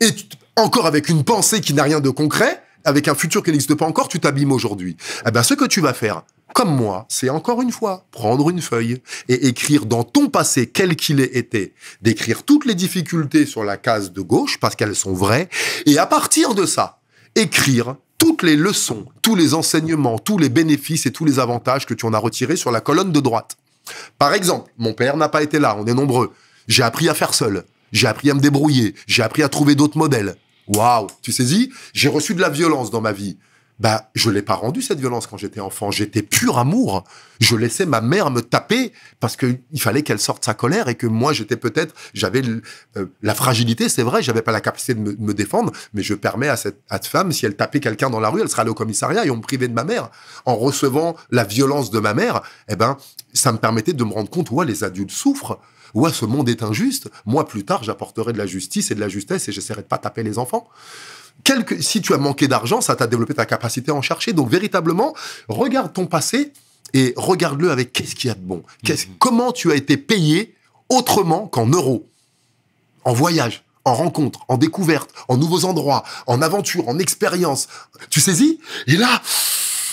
et encore avec une pensée qui n'a rien de concret, avec un futur qui n'existe pas encore, tu t'abîmes aujourd'hui. Eh ben, ce que tu vas faire, comme moi, c'est encore une fois prendre une feuille et écrire dans ton passé, quel qu'il ait été, d'écrire toutes les difficultés sur la case de gauche parce qu'elles sont vraies, et à partir de ça, écrire toutes les leçons, tous les enseignements, tous les bénéfices et tous les avantages que tu en as retirés sur la colonne de droite. Par exemple, mon père n'a pas été là, on est nombreux. J'ai appris à faire seul. J'ai appris à me débrouiller. J'ai appris à trouver d'autres modèles. Waouh, tu saisis J'ai reçu de la violence dans ma vie. Bah, je l'ai pas rendu cette violence quand j'étais enfant. J'étais pur amour. Je laissais ma mère me taper parce qu'il fallait qu'elle sorte sa colère et que moi j'étais peut-être, j'avais euh, la fragilité, c'est vrai, j'avais pas la capacité de me, défendre, mais je permets à cette, femme, si elle tapait quelqu'un dans la rue, elle serait allée au commissariat et on me privait de ma mère. En recevant la violence de ma mère, eh ben, ça me permettait de me rendre compte, ouais, les adultes souffrent ouais, ce monde est injuste, moi plus tard j'apporterai de la justice et de la justesse et j'essaierai de pas taper les enfants. Quelque, si tu as manqué d'argent, ça t'a développé ta capacité à en chercher. Donc véritablement, regarde ton passé et regarde-le avec qu'est-ce qu'il y a de bon. Mhm. Comment tu as été payé autrement qu'en euros, en voyage, en rencontre, en découverte, en nouveaux endroits, en aventure, en expérience. Tu saisis Et là,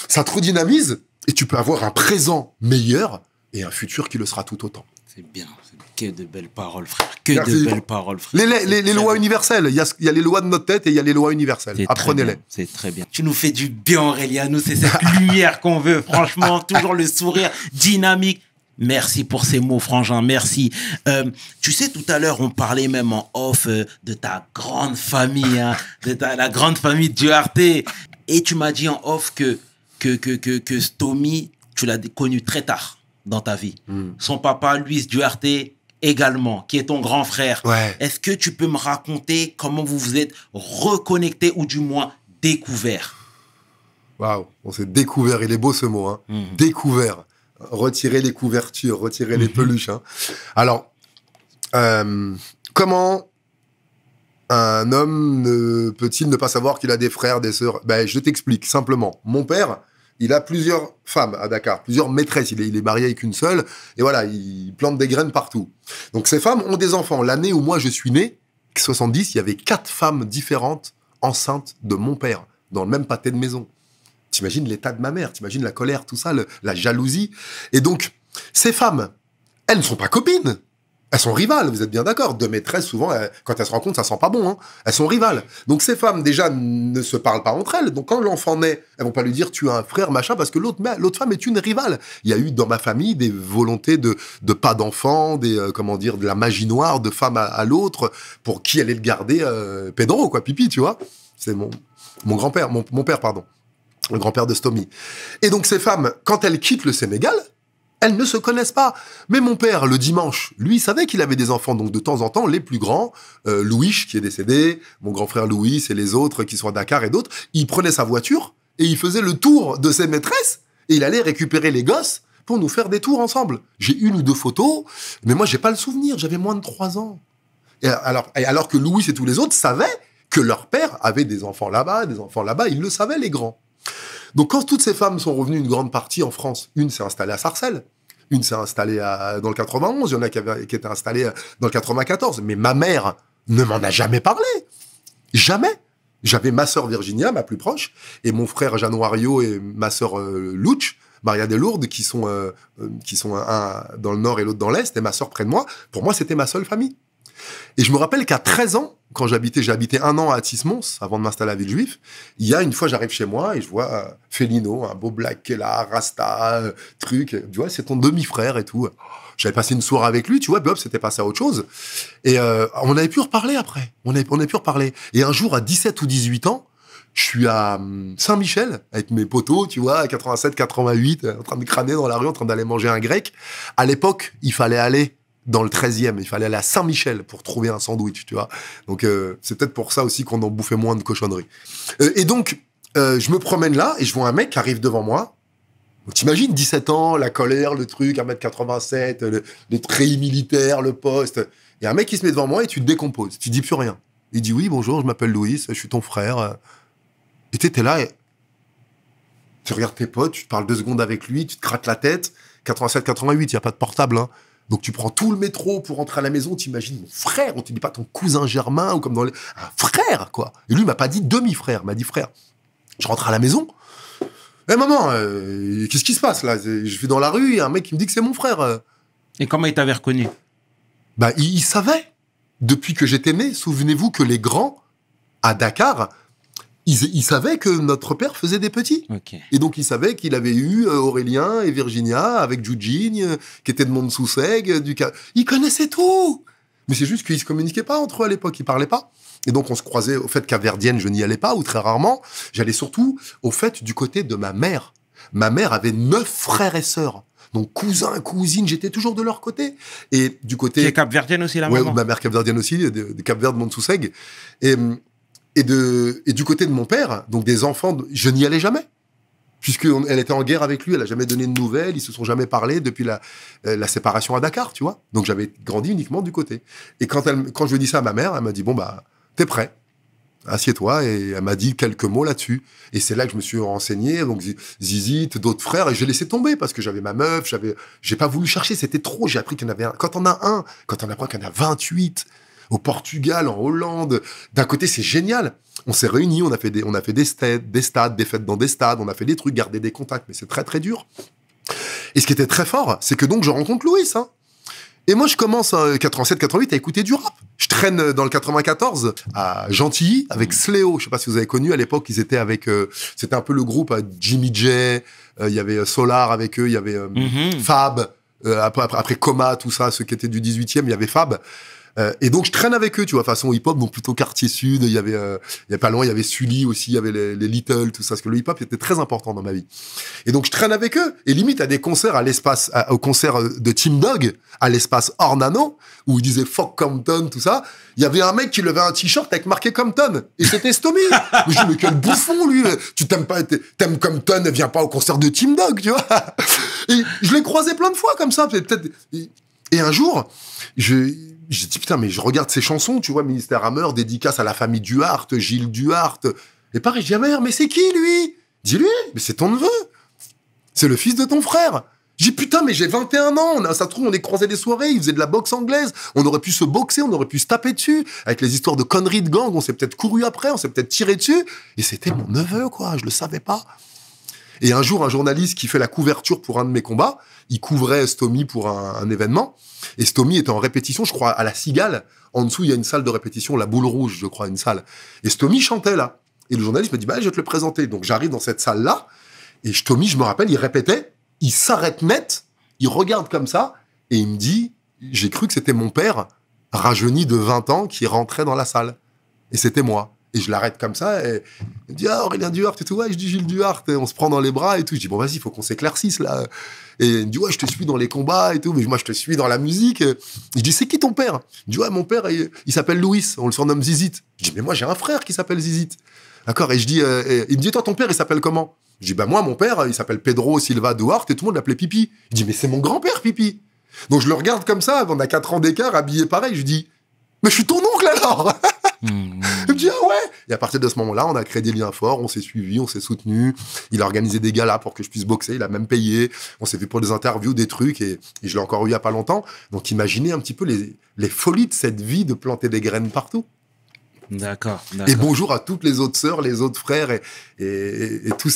ça te redynamise et tu peux avoir un présent meilleur et un futur qui le sera tout autant. C'est bien. Que de belles paroles, frère. Que de belles paroles, frère. Les, lois universelles. Il y, a, y, a, les lois de notre tête et il y a les lois universelles. Apprenez-les. C'est très bien. Tu nous fais du bien, nous C'est cette lumière qu'on veut. Franchement, toujours le sourire dynamique. Merci pour ces mots, Frangin, merci. Euh, tu sais, tout à l'heure, on parlait même en off euh, de ta grande famille, hein. de ta, la grande famille Duarte. Et tu m'as dit en off que, que, que, que, que Stomy, tu l'as connu très tard dans ta vie. Hmm. Son papa, Luis Duarte, également, qui est ton grand frère. Est-ce que tu peux me raconter comment vous vous êtes reconnecté ou du moins découvert Waouh, on s'est découvert. Il est beau ce mot, hein. hmm. découvert. Retirer les couvertures, retirer les mhm. peluches. Hein. Alors, euh, comment un homme peut-il ne pas savoir qu'il a des frères, des sœurs ben, Je t'explique simplement. Mon père, il a plusieurs femmes à Dakar, plusieurs maîtresses. Il est, marié avec une seule. Et voilà, il plante des graines partout. Donc ces femmes ont des enfants. L'année où moi je suis né, 70, il y avait quatre femmes différentes enceintes de mon père, dans le même pâté de maison. T'imagines l'état de ma mère, t'imagines la colère, tout ça, la jalousie. Et donc, ces femmes, elles ne sont pas copines elles sont rivales, vous êtes bien d'accord. Deux maîtresses, souvent, quand elles se rencontrent, ça sent pas bon. Hein. Elles sont rivales. Donc ces femmes, déjà, ne se parlent pas entre elles. Donc quand l'enfant naît, elles vont pas lui dire tu as un frère, machin, parce que l'autre, l'autre femme est une rivale. Il y a eu dans ma famille des volontés de, de pas d'enfant, des, euh, comment dire, de la magie noire de femme à, l'autre, pour qui allait le garder euh, Pedro, quoi, pipi, tu vois. C'est mon, mon grand-père, mon, père, pardon. Le grand-père de Stomy. Et donc ces femmes, quand elles quittent le Sénégal, elles ne se connaissent pas. Mais mon père, le dimanche, lui, savait qu'il avait des enfants. Donc, de temps en temps, les plus grands, euh, Louis, qui est décédé, mon grand frère Louis et les autres qui sont à Dakar et d'autres, il prenait sa voiture et il faisait le tour de ses maîtresses et il allait récupérer les gosses pour nous faire des tours ensemble. J'ai une ou deux photos, mais moi, j'ai pas le souvenir. J'avais moins de trois ans. Et alors, et alors que Louis et tous les autres savaient que leur père avait des enfants là-bas, des enfants là-bas. Ils le savaient, les grands. Donc quand toutes ces femmes sont revenues, une grande partie en France, une s'est installée à Sarcelles, une s'est installée dans le 91, il y en a qui, étaient installées dans le 94, mais ma mère ne m'en a jamais parlé. Jamais. J'avais ma sœur Virginia, ma plus proche, et mon frère Januario et ma sœur euh, Louch, Maria des Lourdes, qui sont, euh, euh, qui sont un, dans le nord et l'autre dans l'est, et ma sœur près de moi. Pour moi, c'était ma seule famille. Et je me rappelle qu'à 13 ans, quand j'habitais, j'ai habité un an à atis avant de m'installer à Villejuif. Il y a une fois, j'arrive chez moi et je vois euh, Felino, un beau black qui là, Rasta, euh, truc. Euh, tu vois, c'est ton demi-frère et tout. J'avais passé une soirée avec lui, tu vois, Bob, c'était passé à autre chose. Et on avait pu reparler après. On avait, on avait pu reparler. Et un jour, à 17 ou 18 ans, je suis à hum, Saint-Michel avec mes potos, tu vois, à 87, 88, en train de crâner dans la rue, en train d'aller manger un grec. À l'époque, il fallait aller dans le 13e. Il fallait aller à Saint-Michel pour trouver un sandwich, tu vois. Donc, euh, c'est peut-être pour ça aussi qu'on en bouffait moins de cochonneries. Euh, et donc, euh, je me promène là et je vois un mec qui arrive devant moi. T'imagines, 17 ans, la colère, le truc, 1m87, le, les militaire le poste. Il y a un mec qui se met devant moi et tu te décomposes. Tu dis plus rien. Il dit oui, bonjour, je m'appelle Louis, je suis ton frère. Et t'étais là et tu regardes tes potes, tu te parles deux secondes avec lui, tu te crates la tête. 87, 88, il n'y a pas de portable. Hein. Donc tu prends tout le métro pour rentrer à la maison, Tu imagines mon frère, on te dit pas ton cousin germain ou comme dans le... Un frère, quoi. Et lui m'a pas dit demi-frère, m'a dit frère. Je rentre à la maison. Eh maman, euh, qu'est-ce qui se passe là Je suis dans la rue, il y a un mec qui me dit que c'est mon frère. Euh. Et comment il t'avait reconnu Bah il, il savait. Depuis que j'étais né, souvenez-vous que les grands, à Dakar, ils, savait savaient que notre père faisait des petits. Et donc, ils savaient qu'il avait eu euh, Aurélien et Virginia avec Jujigne, euh, qui était de Montsouseg. Euh, du... Ils connaissaient tout Mais c'est juste qu'ils se communiquaient pas entre eux à l'époque, ils parlaient pas. Et donc, on se croisait au fait qu'à Verdienne, je n'y allais pas, ou très rarement. J'allais surtout au fait du côté de ma mère. Ma mère avait neuf frères et sœurs. Donc, cousins, cousines, j'étais toujours de leur côté. Et du côté. Qui est capverdienne aussi, la maman. ma mère cap-verdienne aussi, de, de Cap-Verde, Et hum, et, de, et du côté de mon père, donc des enfants, je n'y allais jamais. Puisqu'elle était en guerre avec lui, elle n'a jamais donné de nouvelles, ils se sont jamais parlé depuis euh, la, séparation à Dakar, tu vois. Donc j'avais grandi uniquement du côté. Et quand, elle, quand je dis ça à ma mère, elle m'a dit Bon, bah, t'es prêt assieds-toi et elle m'a dit quelques mots là-dessus et c'est là que je me suis renseigné donc Zizit d'autres frères et j'ai laissé tomber parce que j'avais ma meuf j'avais j'ai pas voulu chercher c'était trop j'ai appris qu'il y en avait un. quand on a un quand on apprend qu'il y en a 28 au Portugal, en Hollande. D'un côté, c'est génial. On s'est réunis, on a fait des, on a fait des stades, des stades, des fêtes dans des stades, on a fait des trucs, garder des contacts, mais c'est très très dur. Et ce qui était très fort, c'est que donc je rencontre Louis. Hein. Et moi, je commence en euh, 87-88 à écouter du rap. Je traîne euh, dans le 94 à Gentilly avec Sléo. Je sais pas si vous avez connu. À l'époque, ils étaient avec, euh, c'était un peu le groupe Jimmy J. Il y avait Solar avec eux. Il y avait mm-hmm. Fab. après, après Coma, tout ça, ceux qui étaient du 18e, il y avait Fab. Euh, et donc je traîne avec eux, tu vois, façon hip-hop, donc plutôt quartier sud. Il y avait, euh, il y a pas loin, il y avait Sully aussi, il y avait les, Little, tout ça, parce que le hip-hop était très important dans ma vie. Et donc je traîne avec eux et limite à des concerts à l'espace, au concert euh, de Team Dog, à l'espace Ornano, où ils disaient fuck Compton, tout ça. Il y avait un mec qui levait un t-shirt avec marqué Compton et c'était Stomy. je dis mais quel bouffon lui, tu t'aimes pas, t'aimes Compton, viens pas au concert de Team Dog, tu vois. Et je l'ai croisé plein de fois comme ça, peut-être et un jour, je, j'ai dit, putain, mais je regarde ces chansons, tu vois, Ministère Hammer, dédicace à la famille Duarte, Gilles Duarte. » Et pareil, je dis, ah, mais c'est qui, lui? Dis-lui, mais c'est ton neveu. C'est le fils de ton frère. J'ai putain, mais j'ai 21 ans, on a, ça trouve, on est croisé des soirées, il faisait de la boxe anglaise, on aurait pu se boxer, on aurait pu se taper dessus, avec les histoires de conneries de gang, on s'est peut-être couru après, on s'est peut-être tiré dessus, et c'était mon neveu, quoi, je le savais pas. Et un jour, un journaliste qui fait la couverture pour un de mes combats, il couvrait Stomy pour un, événement. Et Stomy était en répétition, je crois, à la Cigale. En dessous, il y a une salle de répétition, la Boule Rouge, je crois, une salle. Et Stomy chantait là. Et le journaliste me dit, bah, je vais te le présenter. Donc j'arrive dans cette salle-là. Et Stomy, je me rappelle, il répétait, il s'arrête net, il regarde comme ça. Et il me dit, j'ai cru que c'était mon père, rajeuni de 20 ans, qui rentrait dans la salle. Et c'était moi. Et je l'arrête comme ça. Et il me dit Ah, Aurélien Duhart et tout. Ouais, je dis Gilles Duhart. Et on se prend dans les bras et tout. Je dis Bon, vas-y, il faut qu'on s'éclaircisse là. Et il me dit Ouais, je te suis dans les combats et tout. Mais moi, je te suis dans la musique. je dis C'est qui ton père Il me dit Ouais, mon père, il, s'appelle Louis. On le surnomme Zizit. Je dis Mais moi, j'ai un frère qui s'appelle Zizit. D'accord Et je dis euh, et, Il me dit Toi, ton père, il s'appelle comment Je dis Bah, moi, mon père, il s'appelle Pedro Silva Duhart et tout le monde l'appelait Pipi. Il dit Mais c'est mon grand-père, Pipi. Donc je le regarde comme ça. On a 4 ans d'écart, habillé pareil. Je dis Mais je suis ton oncle alors Je mmh, mmh. Il me dit, ah ouais Et à partir de ce moment-là, on a créé des liens forts, on s'est suivis, on s'est soutenus. Il a organisé des galas pour que je puisse boxer, il a même payé. On s'est fait pour des interviews, des trucs, et, je l'ai encore eu il n'y a pas longtemps. Donc imaginez un petit peu les, folies de cette vie de planter des graines partout. D'accord. Et bonjour à toutes les autres sœurs, les autres frères et, tout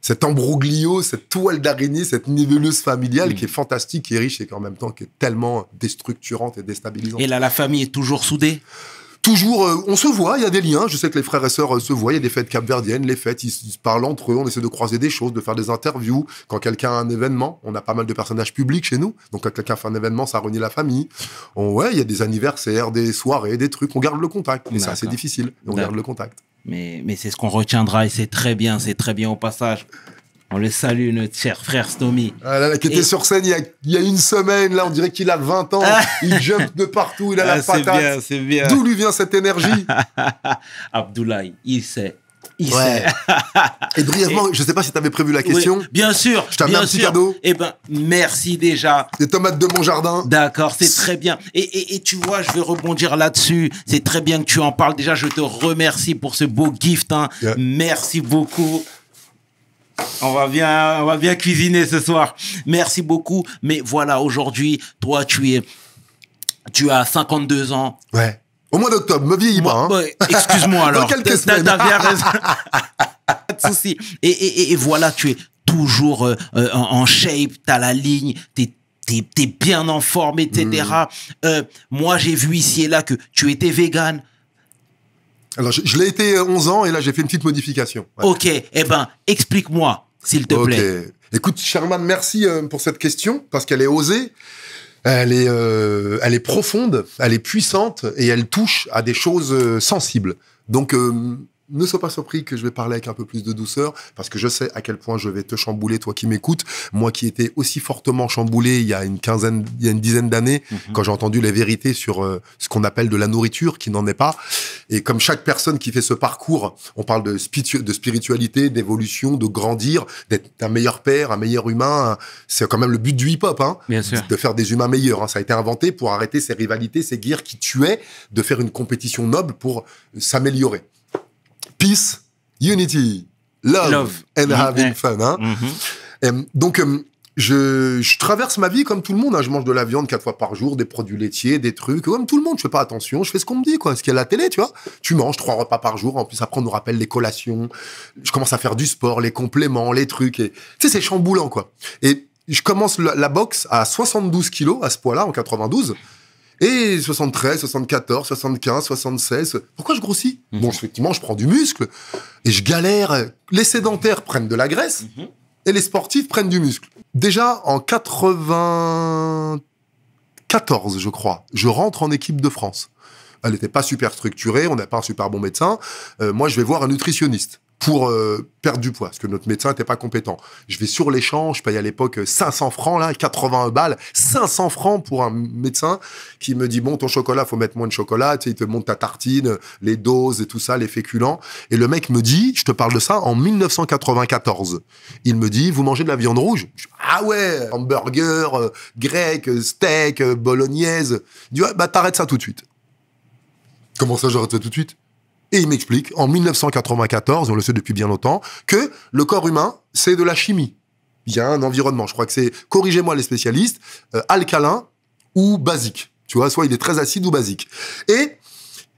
cet embroglio, cette toile d'araignée, cette nébuleuse familiale qui est mmh. fantastique, qui est riche et qui en même temps qui est tellement déstructurante et déstabilisante. Et là, la famille est toujours soudée toujours, euh, on se voit, il y a des liens. Je sais que les frères et sœurs euh, se voient, il y a des fêtes capverdiennes, les fêtes, ils, se parlent entre eux, on essaie de croiser des choses, de faire des interviews. Quand quelqu'un a un événement, on a pas mal de personnages publics chez nous. Donc quand quelqu'un fait un événement, ça réunit la famille. ouais, il y a des anniversaires, des soirées, des trucs, on garde le contact. Mais c'est difficile, on garde le contact. Mais, mais c'est ce qu'on retiendra et c'est très bien, c'est très bien au passage. On le salue, notre cher frère Stomy. Ah là qui était sur scène il y, a, une semaine, là, on dirait qu'il a 20 ans. Ah. il jump de partout, il a la ah, patate. C'est bien, bien. D'où lui vient cette énergie Abdoulaye, il sait. Il sait. et brièvement, je ne sais pas si tu avais prévu la question. bien sûr. Je t'avais un petit cadeau. Eh ben, merci déjà. Des tomates de mon jardin. D'accord, c'est très bien. Et, tu vois, je veux rebondir là-dessus. C'est très bien que tu en parles. Déjà, je te remercie pour ce beau gift. Hein. Merci beaucoup. On va bien, on va bien cuisiner ce soir. Merci beaucoup. Mais voilà, aujourd'hui, toi, tu es, tu as 52 ans. Ouais. Au mois d'octobre, me vieillis pas. Hein. Excuse-moi alors. Dans quelques semaines. T'as pas de Et, voilà, tu es toujours euh, euh, en, shape shape, t'as la ligne, t'es es bien en forme, etc. Hmm. Euh, moi, j'ai vu ici et là que tu étais vegan. Alors, je, l'ai été 11 euh, ans et là, j'ai fait une petite modification. Ok, eh ben, explique-moi, s'il te plaît. plaît. Écoute, Sherman, merci euh, pour cette question parce qu'elle est osée. Elle est, euh, elle est profonde, elle est puissante et elle touche à des choses sensibles. Donc, ne sois pas surpris que je vais parler avec un peu plus de douceur, parce que je sais à quel point je vais te chambouler, toi qui m'écoutes. Moi qui étais aussi fortement chamboulé il y a une quinzaine, il y a une dizaine d'années, mhm. quand j'ai entendu les vérités sur euh, ce qu'on appelle de la nourriture, qui n'en est pas. Et comme chaque personne qui fait ce parcours, on parle de, de spiritualité, d'évolution, de grandir, d'être un meilleur père, un meilleur humain. C'est quand même le but du hip-hop, hein, de faire des humains meilleurs. Hein. Ça a été inventé pour arrêter ces rivalités, ces guerres qui tuaient, de faire une compétition noble pour s'améliorer peace, unity, love, and mm-hmm. having fun. Hein. Mm-hmm. donc, je, traverse ma vie comme tout le monde. Hein. Je mange de la viande quatre fois par jour, des produits laitiers, des trucs. Comme tout le monde, je fais pas attention. Je fais ce qu'on me dit, quoi. Ce qu'il y a à la télé, tu vois. Tu manges trois repas par jour. En plus, après, on nous rappelle les collations. Je commence à faire du sport, les compléments, les trucs. Et, tu sais, c'est chamboulant, quoi. Et je commence la, boxe à 72 kilos à ce poids-là, en 92. Et 73, 74, 75, 76, pourquoi je grossis mhm. Bon, effectivement, je prends du muscle et je galère. Les sédentaires prennent de la graisse mhm. et les sportifs prennent du muscle. Déjà en 94, je crois, je rentre en équipe de France. Elle n'était pas super structurée, on n'a pas un super bon médecin. Euh, moi, je vais voir un nutritionniste pour euh, perdre du poids, parce que notre médecin n'était pas compétent. Je vais sur l'échange, je paye à l'époque 500 euh, francs, là, 80 balles, 500 francs pour un médecin qui me dit, bon, ton chocolat, faut mettre moins de chocolat, tu il te monte ta tartine, les doses et tout ça, les féculents. Et le mec me dit, je te parle de ça en 1994. Il me dit, vous mangez de la viande rouge Ah ouais, hamburger, euh, grec, steak, bolognaise. Il dit, bah t'arrêtes ça tout de suite. Comment ça, j'arrête ça tout de suite et il m'explique, en 1994, on le sait depuis bien longtemps, que le corps humain, c'est de la chimie. Il y a un environnement, je crois que c'est, corrigez-moi les spécialistes, euh, alcalin ou basique. Tu vois, soit il est très acide ou basique. Et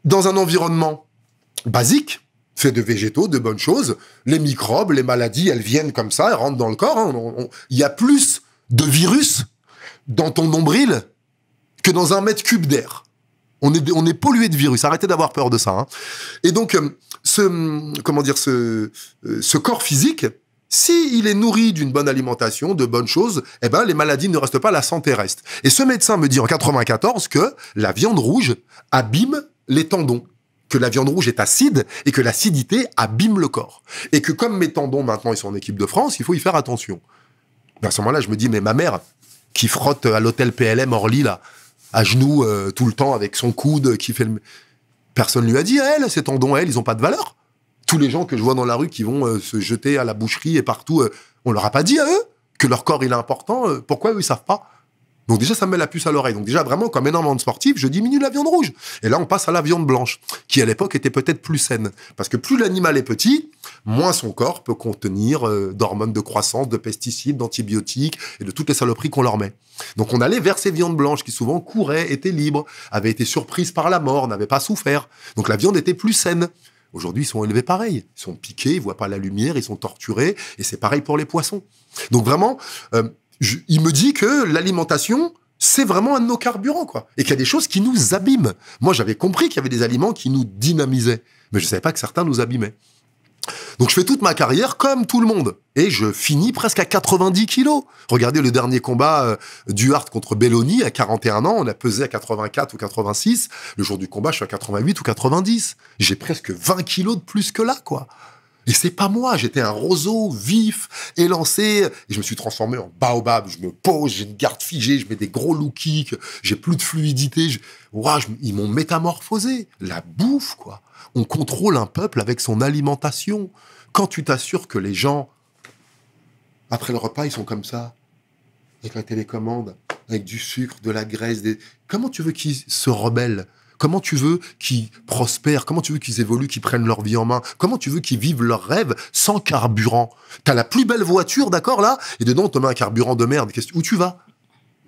dans un environnement basique, fait de végétaux, de bonnes choses, les microbes, les maladies, elles viennent comme ça, elles rentrent dans le corps. Hein. Il y a plus de virus dans ton nombril que dans un mètre cube d'air. On est, pollué de virus. Arrêtez d'avoir peur de ça. Hein. Et donc, euh, ce, comment dire, ce, euh, corps physique, si est nourri d'une bonne alimentation, de bonnes choses, eh ben les maladies ne restent pas, la santé reste. Et ce médecin me dit en 94 que la viande rouge abîme les tendons, que la viande rouge est acide et que l'acidité abîme le corps. Et que comme mes tendons maintenant ils sont en équipe de France, il faut y faire attention. Ben, à ce moment-là, je me dis mais ma mère qui frotte à l'hôtel PLM Orly là, à genoux euh, tout le temps avec son coude qui fait le... Personne lui a dit, elle, ces tendons, elle, ils n'ont pas de valeur. Tous les gens que je vois dans la rue qui vont euh, se jeter à la boucherie et partout, on euh, on leur a pas dit à eux que leur corps, il est important. pourquoi eux, ils savent pas donc déjà, ça met la puce à l'oreille. Donc déjà, vraiment, comme énormément de sportifs, je diminue la viande rouge. Et là, on passe à la viande blanche, qui à l'époque était peut-être plus saine. Parce que plus l'animal est petit, moins son corps peut contenir euh, d'hormones de croissance, de pesticides, d'antibiotiques et de toutes les saloperies qu'on leur met. Donc on allait vers ces viandes blanches qui souvent couraient, étaient libres, avaient été surprises par la mort, n'avaient pas souffert. Donc la viande était plus saine. Aujourd'hui, ils sont élevés pareil. Ils sont piqués, ils voient pas la lumière, ils sont torturés, et c'est pareil pour les poissons. Donc vraiment, euh, il me dit que l'alimentation, c'est vraiment un de nos carburants, quoi. Et qu'il y a des choses qui nous abîment. Moi, j'avais compris qu'il y avait des aliments qui nous dynamisaient, mais je ne savais pas que certains nous abîmaient. Donc, je fais toute ma carrière comme tout le monde. Et je finis presque à 90 kilos. Regardez le dernier combat euh, du Hart contre Belloni à 41 ans. On a pesé à 84 ou 86. Le jour du combat, je suis à 88 ou 90. J'ai presque 20 kilos de plus que là, quoi c'est pas moi, j'étais un roseau vif, élancé, et je me suis transformé en baobab. Je me pose, j'ai une garde figée, je mets des gros lookies. j'ai plus de fluidité. Ils m'ont métamorphosé. La bouffe, quoi. On contrôle un peuple avec son alimentation. Quand tu t'assures que les gens, après le repas, ils sont comme ça, avec la télécommande, avec du sucre, de la graisse, des... comment tu veux qu'ils se rebellent Comment tu veux qu'ils prospèrent Comment tu veux qu'ils évoluent, qu'ils prennent leur vie en main Comment tu veux qu'ils vivent leurs rêves sans carburant T'as la plus belle voiture, d'accord, là Et dedans, on te met un carburant de merde. Où tu vas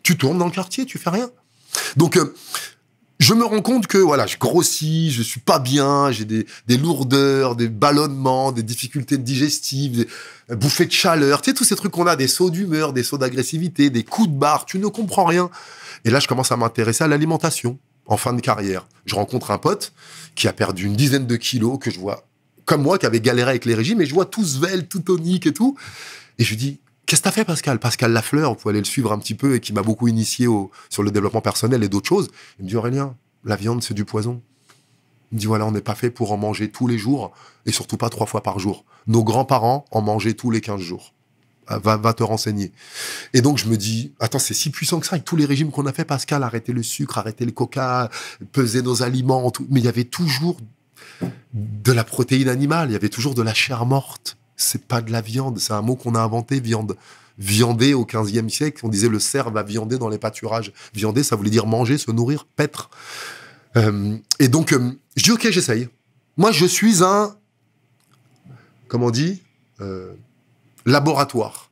Tu tournes dans le quartier, tu fais rien. Donc... Euh, je me rends compte que voilà, je grossis, je suis pas bien, j'ai des, lourdeurs, des ballonnements, des difficultés digestives, des euh, bouffées de chaleur, tu sais tous ces trucs qu'on a, des sauts d'humeur, des sauts d'agressivité, des coups de barre, tu ne comprends rien. Et là, je commence à m'intéresser à l'alimentation en fin de carrière. Je rencontre un pote qui a perdu une dizaine de kilos, que je vois comme moi, qui avait galéré avec les régimes, et je vois tout svelte, tout tonique et tout. Et je lui dis, Qu'est-ce que t'as fait, Pascal Pascal Lafleur, vous pouvez aller le suivre un petit peu et qui m'a beaucoup initié sur le développement personnel et d'autres choses. Il me dit Aurélien, la viande, c'est du poison. Il me dit voilà, on n'est pas fait pour en manger tous les jours et surtout pas trois fois par jour. Nos grands-parents en mangeaient tous les 15 jours. Va, te renseigner. Et donc je me dis, attends, c'est si puissant que ça avec tous les régimes qu'on a fait, Pascal, arrêter le sucre, arrêter le coca, peser nos aliments, mais il y avait toujours de la protéine animale, il y avait toujours de la chair morte. C'est pas de la viande, c'est un mot qu'on a inventé, viande. Viander au 15e siècle, on disait le cerf va viander dans les pâturages. Viander, ça voulait dire manger, se nourrir, paître. Euh, et donc, euh, je dis ok, j'essaye. Moi, je suis un. Comment on dit euh, laboratoire.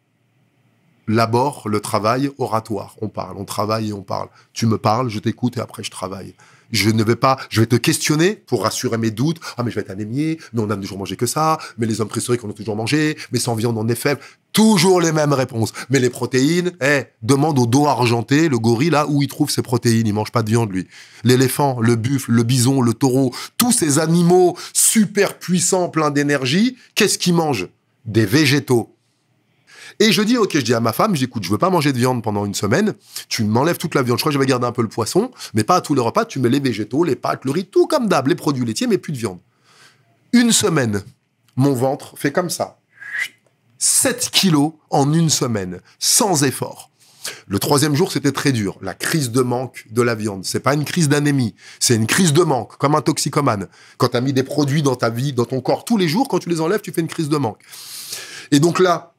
Labor, le travail, oratoire. On parle, on travaille et on parle. Tu me parles, je t'écoute et après je travaille. Je ne vais pas, je vais te questionner pour rassurer mes doutes. Ah, mais je vais être anémié, mais on n'a toujours mangé que ça, mais les hommes préhistoriques, on a toujours mangé, mais sans viande, on est faible. Toujours les mêmes réponses. Mais les protéines, eh, demande au dos argenté, le gorille, là, où il trouve ses protéines. Il mange pas de viande, lui. L'éléphant, le buffle, le bison, le taureau, tous ces animaux super puissants, pleins d'énergie, qu'est-ce qu'ils mangent? Des végétaux. Et je dis, ok, je dis à ma femme, je dis, écoute, je veux pas manger de viande pendant une semaine, tu m'enlèves toute la viande. Je crois que je vais garder un peu le poisson, mais pas à tous les repas, tu mets les végétaux, les pâtes, le riz, tout comme d'hab, les produits laitiers, mais plus de viande. Une semaine, mon ventre fait comme ça. 7 kilos en une semaine, sans effort. Le troisième jour, c'était très dur. La crise de manque de la viande. C'est pas une crise d'anémie. C'est une crise de manque, comme un toxicomane. Quand tu as mis des produits dans ta vie, dans ton corps tous les jours, quand tu les enlèves, tu fais une crise de manque. Et donc là,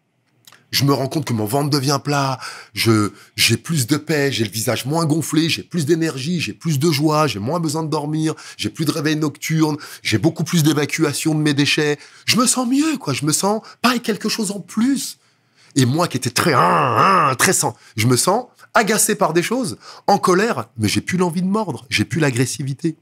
je me rends compte que mon ventre devient plat, je j'ai plus de paix, j'ai le visage moins gonflé, j'ai plus d'énergie, j'ai plus de joie, j'ai moins besoin de dormir, j'ai plus de réveil nocturne, j'ai beaucoup plus d'évacuation de mes déchets. Je me sens mieux, quoi. Je me sens pas quelque chose en plus. Et moi qui étais très hein, hein, très sans, je me sens agacé par des choses, en colère, mais j'ai plus l'envie de mordre, j'ai plus l'agressivité.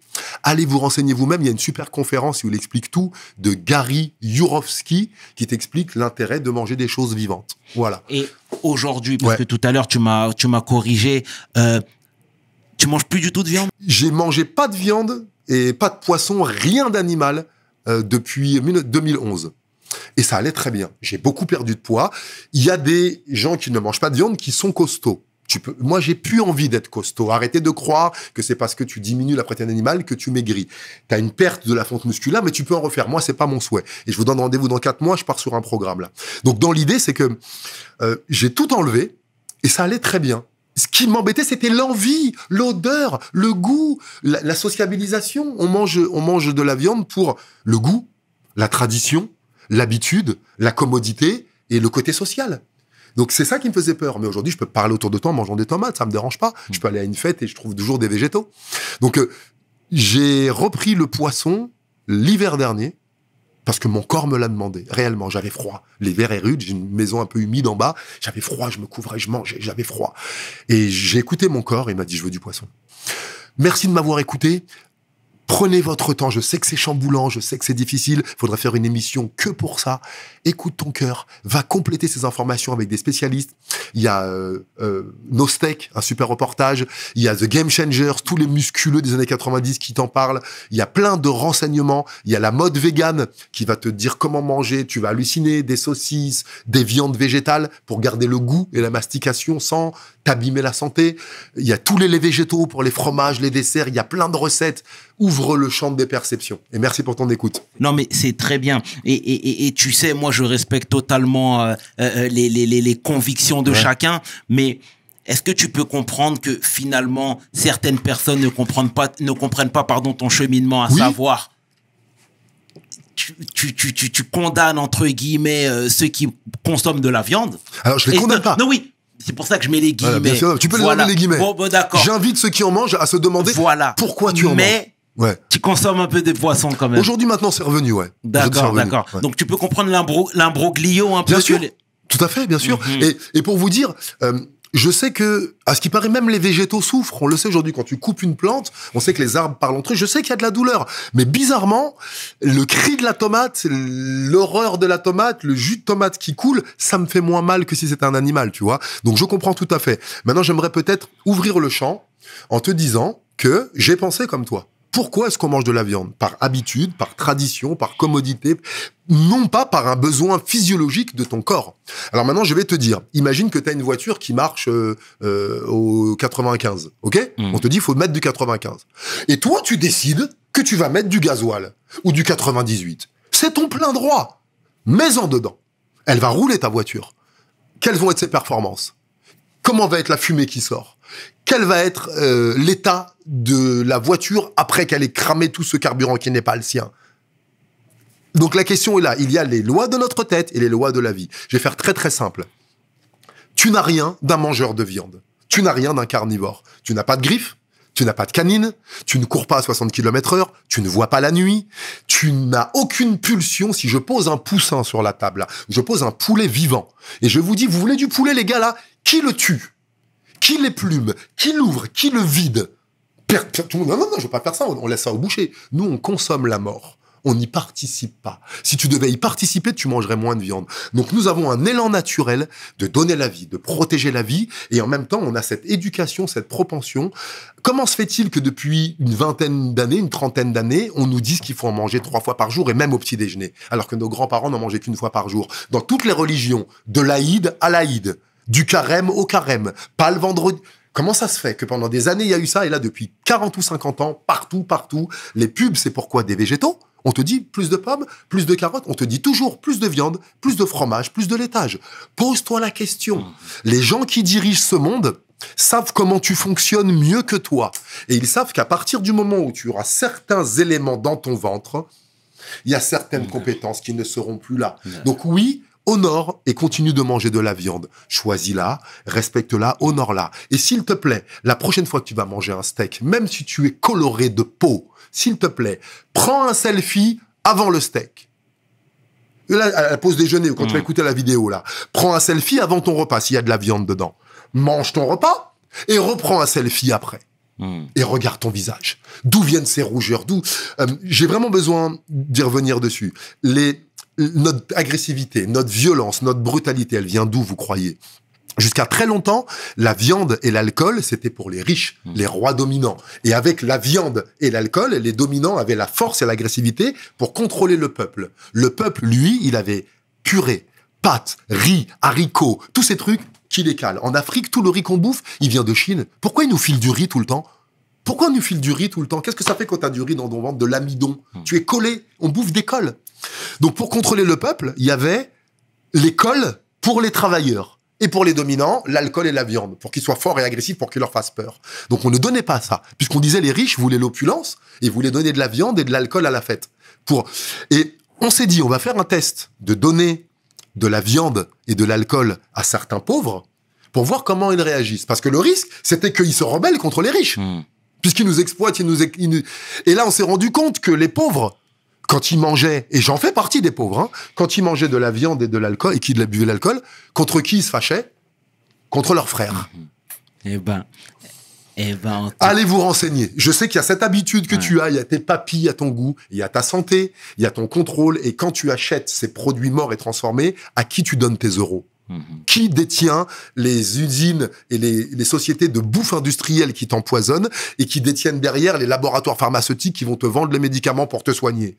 Allez vous renseigner vous-même, il y a une super conférence où il explique tout de Gary Yourofsky, qui t'explique l'intérêt de manger des choses vivantes. Voilà. Et aujourd'hui, parce que tout à l'heure tu m'as tu m'as corrigé, euh, tu manges plus du tout de viande. J'ai mangé pas de viande et pas de poisson, rien d'animal euh, depuis 2011 et ça allait très bien. J'ai beaucoup perdu de poids. Il y a des gens qui ne mangent pas de viande qui sont costauds peux, moi, j'ai plus envie d'être costaud. Arrêtez de croire que c'est parce que tu diminues la protéine animale que tu maigris. Tu as une perte de la fonte musculaire, mais tu peux en refaire. Moi, c'est pas mon souhait. Et je vous donne rendez-vous dans quatre mois. Je pars sur un programme Donc, dans l'idée, c'est que euh, j'ai tout enlevé et ça allait très bien. Ce qui m'embêtait, c'était l'envie, l'odeur, le goût, la, la, sociabilisation. On mange, on mange de la viande pour le goût, la tradition, l'habitude, la commodité et le côté social. Donc c'est ça qui me faisait peur. Mais aujourd'hui, je peux parler autour de toi en mangeant des tomates, ça me dérange pas. Je mm. peux aller à une fête et je trouve toujours des végétaux. Donc euh, j'ai repris le poisson l'hiver dernier parce que mon corps me l'a demandé. Réellement, j'avais froid. L'hiver est rude, j'ai une maison un peu humide en bas. J'avais froid, je me couvrais, je mangeais, j'avais froid. Et j'ai écouté mon corps, il m'a dit, je veux du poisson. Merci de m'avoir écouté. Prenez votre temps. Je sais que c'est chamboulant, je sais que c'est difficile. Faudrait faire une émission que pour ça. Écoute ton cœur. Va compléter ces informations avec des spécialistes. Il y a euh, euh un super reportage. Il y a The Game Changers, tous les musculeux des années 90 qui t'en parlent. Il y a plein de renseignements. Il y a la mode végane qui va te dire comment manger. Tu vas halluciner des saucisses, des viandes végétales pour garder le goût et la mastication sans abîmer la santé. Il y a tous les végétaux pour les fromages, les desserts, il y a plein de recettes. Ouvre le champ des perceptions. Et merci pour ton écoute. Non, mais c'est très bien. Et, tu sais, moi, je respecte totalement euh, euh, les, les, convictions de chacun, mais... Est-ce que tu peux comprendre que finalement certaines personnes ne comprennent pas, ne comprennent pas pardon, ton cheminement à savoir tu, condamnes entre guillemets euh, ceux qui consomment de la viande. Alors je les condamne pas. Non oui, c'est pour ça que je mets les guillemets. Tu peux voilà. les les guillemets. Bon, d'accord. J'invite ceux qui en mangent à se demander pourquoi tu en Mais, manges. Ouais. Tu consommes un peu des poissons quand même. Aujourd'hui, maintenant, c'est revenu, ouais. D'accord, d'accord. Donc, tu peux comprendre l'imbroglio un peu. Bien sûr. Tout à fait, bien sûr. Mhm. et, pour vous dire, euh, je sais que, à ce qui paraît, même les végétaux souffrent. On le sait aujourd'hui, quand tu coupes une plante, on sait que les arbres parlent entre eux. Je sais qu'il y a de la douleur. Mais bizarrement, le cri de la tomate, l'horreur de la tomate, le jus de tomate qui coule, ça me fait moins mal que si c'était un animal, tu vois. Donc, je comprends tout à fait. Maintenant, j'aimerais peut-être ouvrir le champ en te disant que j'ai pensé comme toi. Pourquoi est-ce qu'on mange de la viande Par habitude, par tradition, par commodité, non pas par un besoin physiologique de ton corps. Alors maintenant, je vais te dire, imagine que tu as une voiture qui marche euh, euh, au 95, ok hmm. On te dit, il faut mettre du 95. Et toi, tu décides que tu vas mettre du gasoil ou du 98. C'est ton plein droit. Mets-en dedans. Elle va rouler ta voiture. Quelles vont être ses performances Comment va être la fumée qui sort quel va être euh, l'état de la voiture après qu'elle ait cramé tout ce carburant qui n'est pas le sien Donc la question est là, il y a les lois de notre tête et les lois de la vie. Je vais faire très très simple. Tu n'as rien d'un mangeur de viande. Tu n'as rien d'un carnivore. Tu n'as pas de griffes, tu n'as pas de canines. tu ne cours pas à 60 km heure, tu ne vois pas la nuit, tu n'as aucune pulsion. Si je pose un poussin sur la table, je pose un poulet vivant, et je vous dis, vous voulez du poulet, les gars, là, qui le tue qui les plume, qui l'ouvre, qui le vide. tout non, non, non, je veux pas faire ça, on laisse ça au boucher. Nous, on consomme la mort. On n'y participe pas. Si tu devais y participer, tu mangerais moins de viande. Donc nous avons un élan naturel de donner la vie, de protéger la vie, et en même temps, on a cette éducation, cette propension. Comment se fait-il que depuis une vingtaine d'années, une trentaine d'années, on nous dise qu'il faut en manger trois fois par jour et même au petit déjeuner, alors que nos grands-parents n'en mangeaient qu'une fois par jour Dans toutes les religions, de l'Aïd à l'Aïd, du carême au carême, pas le vendredi. Comment ça se fait que pendant des années, il y a eu ça, et là, depuis 40 ou 50 ans, partout, partout, les pubs, c'est pourquoi des végétaux on te dit plus de pommes, plus de carottes, on te dit toujours plus de viande, plus de fromage, plus de laitage. Pose-toi la question. Mmh. Les gens qui dirigent ce monde savent comment tu fonctionnes mieux que toi. Et ils savent qu'à partir du moment où tu auras certains éléments dans ton ventre, il y a certaines mmh. compétences qui ne seront plus là. Mmh. Donc oui, honore et continue de manger de la viande. Choisis-la, respecte-la, honore-la. Et s'il te plaît, la prochaine fois que tu vas manger un steak, même si tu es coloré de peau, s'il te plaît, prends un selfie avant le steak. là, à la pause déjeuner quand tu vas mm. écouter la vidéo, là, prends un selfie avant ton repas s'il y a de la viande dedans. Mange ton repas et reprends un selfie après. Mm. Et regarde ton visage. D'où viennent ces rougeurs D'où euh, J'ai vraiment besoin d'y revenir dessus. Les notre agressivité, notre violence, notre brutalité, elle vient d'où, vous croyez Jusqu'à très longtemps, la viande et l'alcool, c'était pour les riches, mm. les rois dominants. Et avec la viande et l'alcool, les dominants avaient la force et l'agressivité pour contrôler le peuple. Le peuple, lui, il avait curé, pâte, riz, haricots, tous ces trucs qui les calent. En Afrique, tout le riz qu'on bouffe, il vient de Chine. Pourquoi il nous file du riz tout le temps pourquoi on nous file du riz tout le temps Qu'est-ce que ça fait quand t'as du riz dans ton ventre, de l'amidon hmm. Tu es collé, on bouffe des cols. Donc pour contrôler le peuple, il y avait les cols pour les travailleurs. Et pour les dominants, l'alcool et la viande, pour qu'ils soient forts et agressifs, pour qu'ils leur fassent peur. Donc on ne donnait pas ça, puisqu'on disait les riches voulaient l'opulence et voulaient donner de la viande et de l'alcool à la fête. Pour et on s'est dit on va faire un test de donner de la viande et de l'alcool à certains pauvres pour voir comment ils réagissent. Parce que le risque, c'était qu'ils se rebellent contre les riches. Hmm puisqu'ils nous exploitent, ils nous, Et là, on s'est rendu compte que les pauvres, quand ils mangeaient, et j'en fais partie des pauvres, hein, quand ils mangeaient de la viande et de l'alcool, et qu'ils buvaient l'alcool, contre qui ils se fâchaient Contre leurs frères. Eh ben, eh ben Allez vous renseigner. Je sais qu'il y a cette habitude que tu as, il y a tes papilles, il y a ton goût, il y a ta santé, il y a ton contrôle. Et quand tu achètes ces produits morts et transformés, à qui tu donnes tes euros Mhm. Qui détient les usines et les, sociétés de bouffe industrielle qui t'empoisonnent et qui détiennent derrière les laboratoires pharmaceutiques qui vont te vendre les médicaments pour te soigner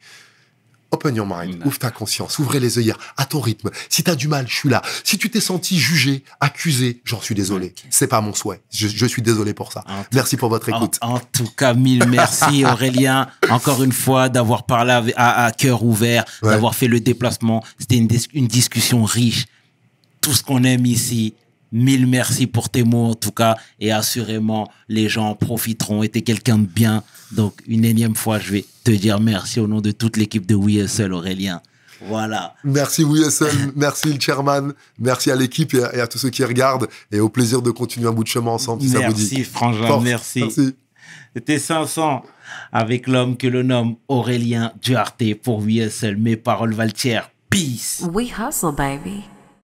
Open your mind, ouvre ta conscience, ouvrez les œillères, à ton rythme. Si t'as du mal, je suis là. Si tu t'es senti jugé, accusé, j'en suis désolé. C'est pas mon souhait. Je, suis désolé pour ça. merci pour votre écoute. En, tout cas, mille merci Aurélien, encore une fois, d'avoir parlé à, cœur ouvert, d'avoir fait le déplacement. C'était une discussion riche tout ce qu'on aime ici. Mille merci pour tes mots en tout cas et assurément les gens profiteront et t'es quelqu'un de bien. Donc une énième fois je vais te dire merci au nom de toute l'équipe de We Aurélien. Voilà. Merci WSL, merci le chairman, merci à l'équipe et, à tous ceux qui regardent et au plaisir de continuer un bout de chemin ensemble merci, ça merci merci. C'était 500 avec l'homme que l'on nomme Aurélien Duarte pour WSL. Mes paroles valent Peace. We hustle, baby.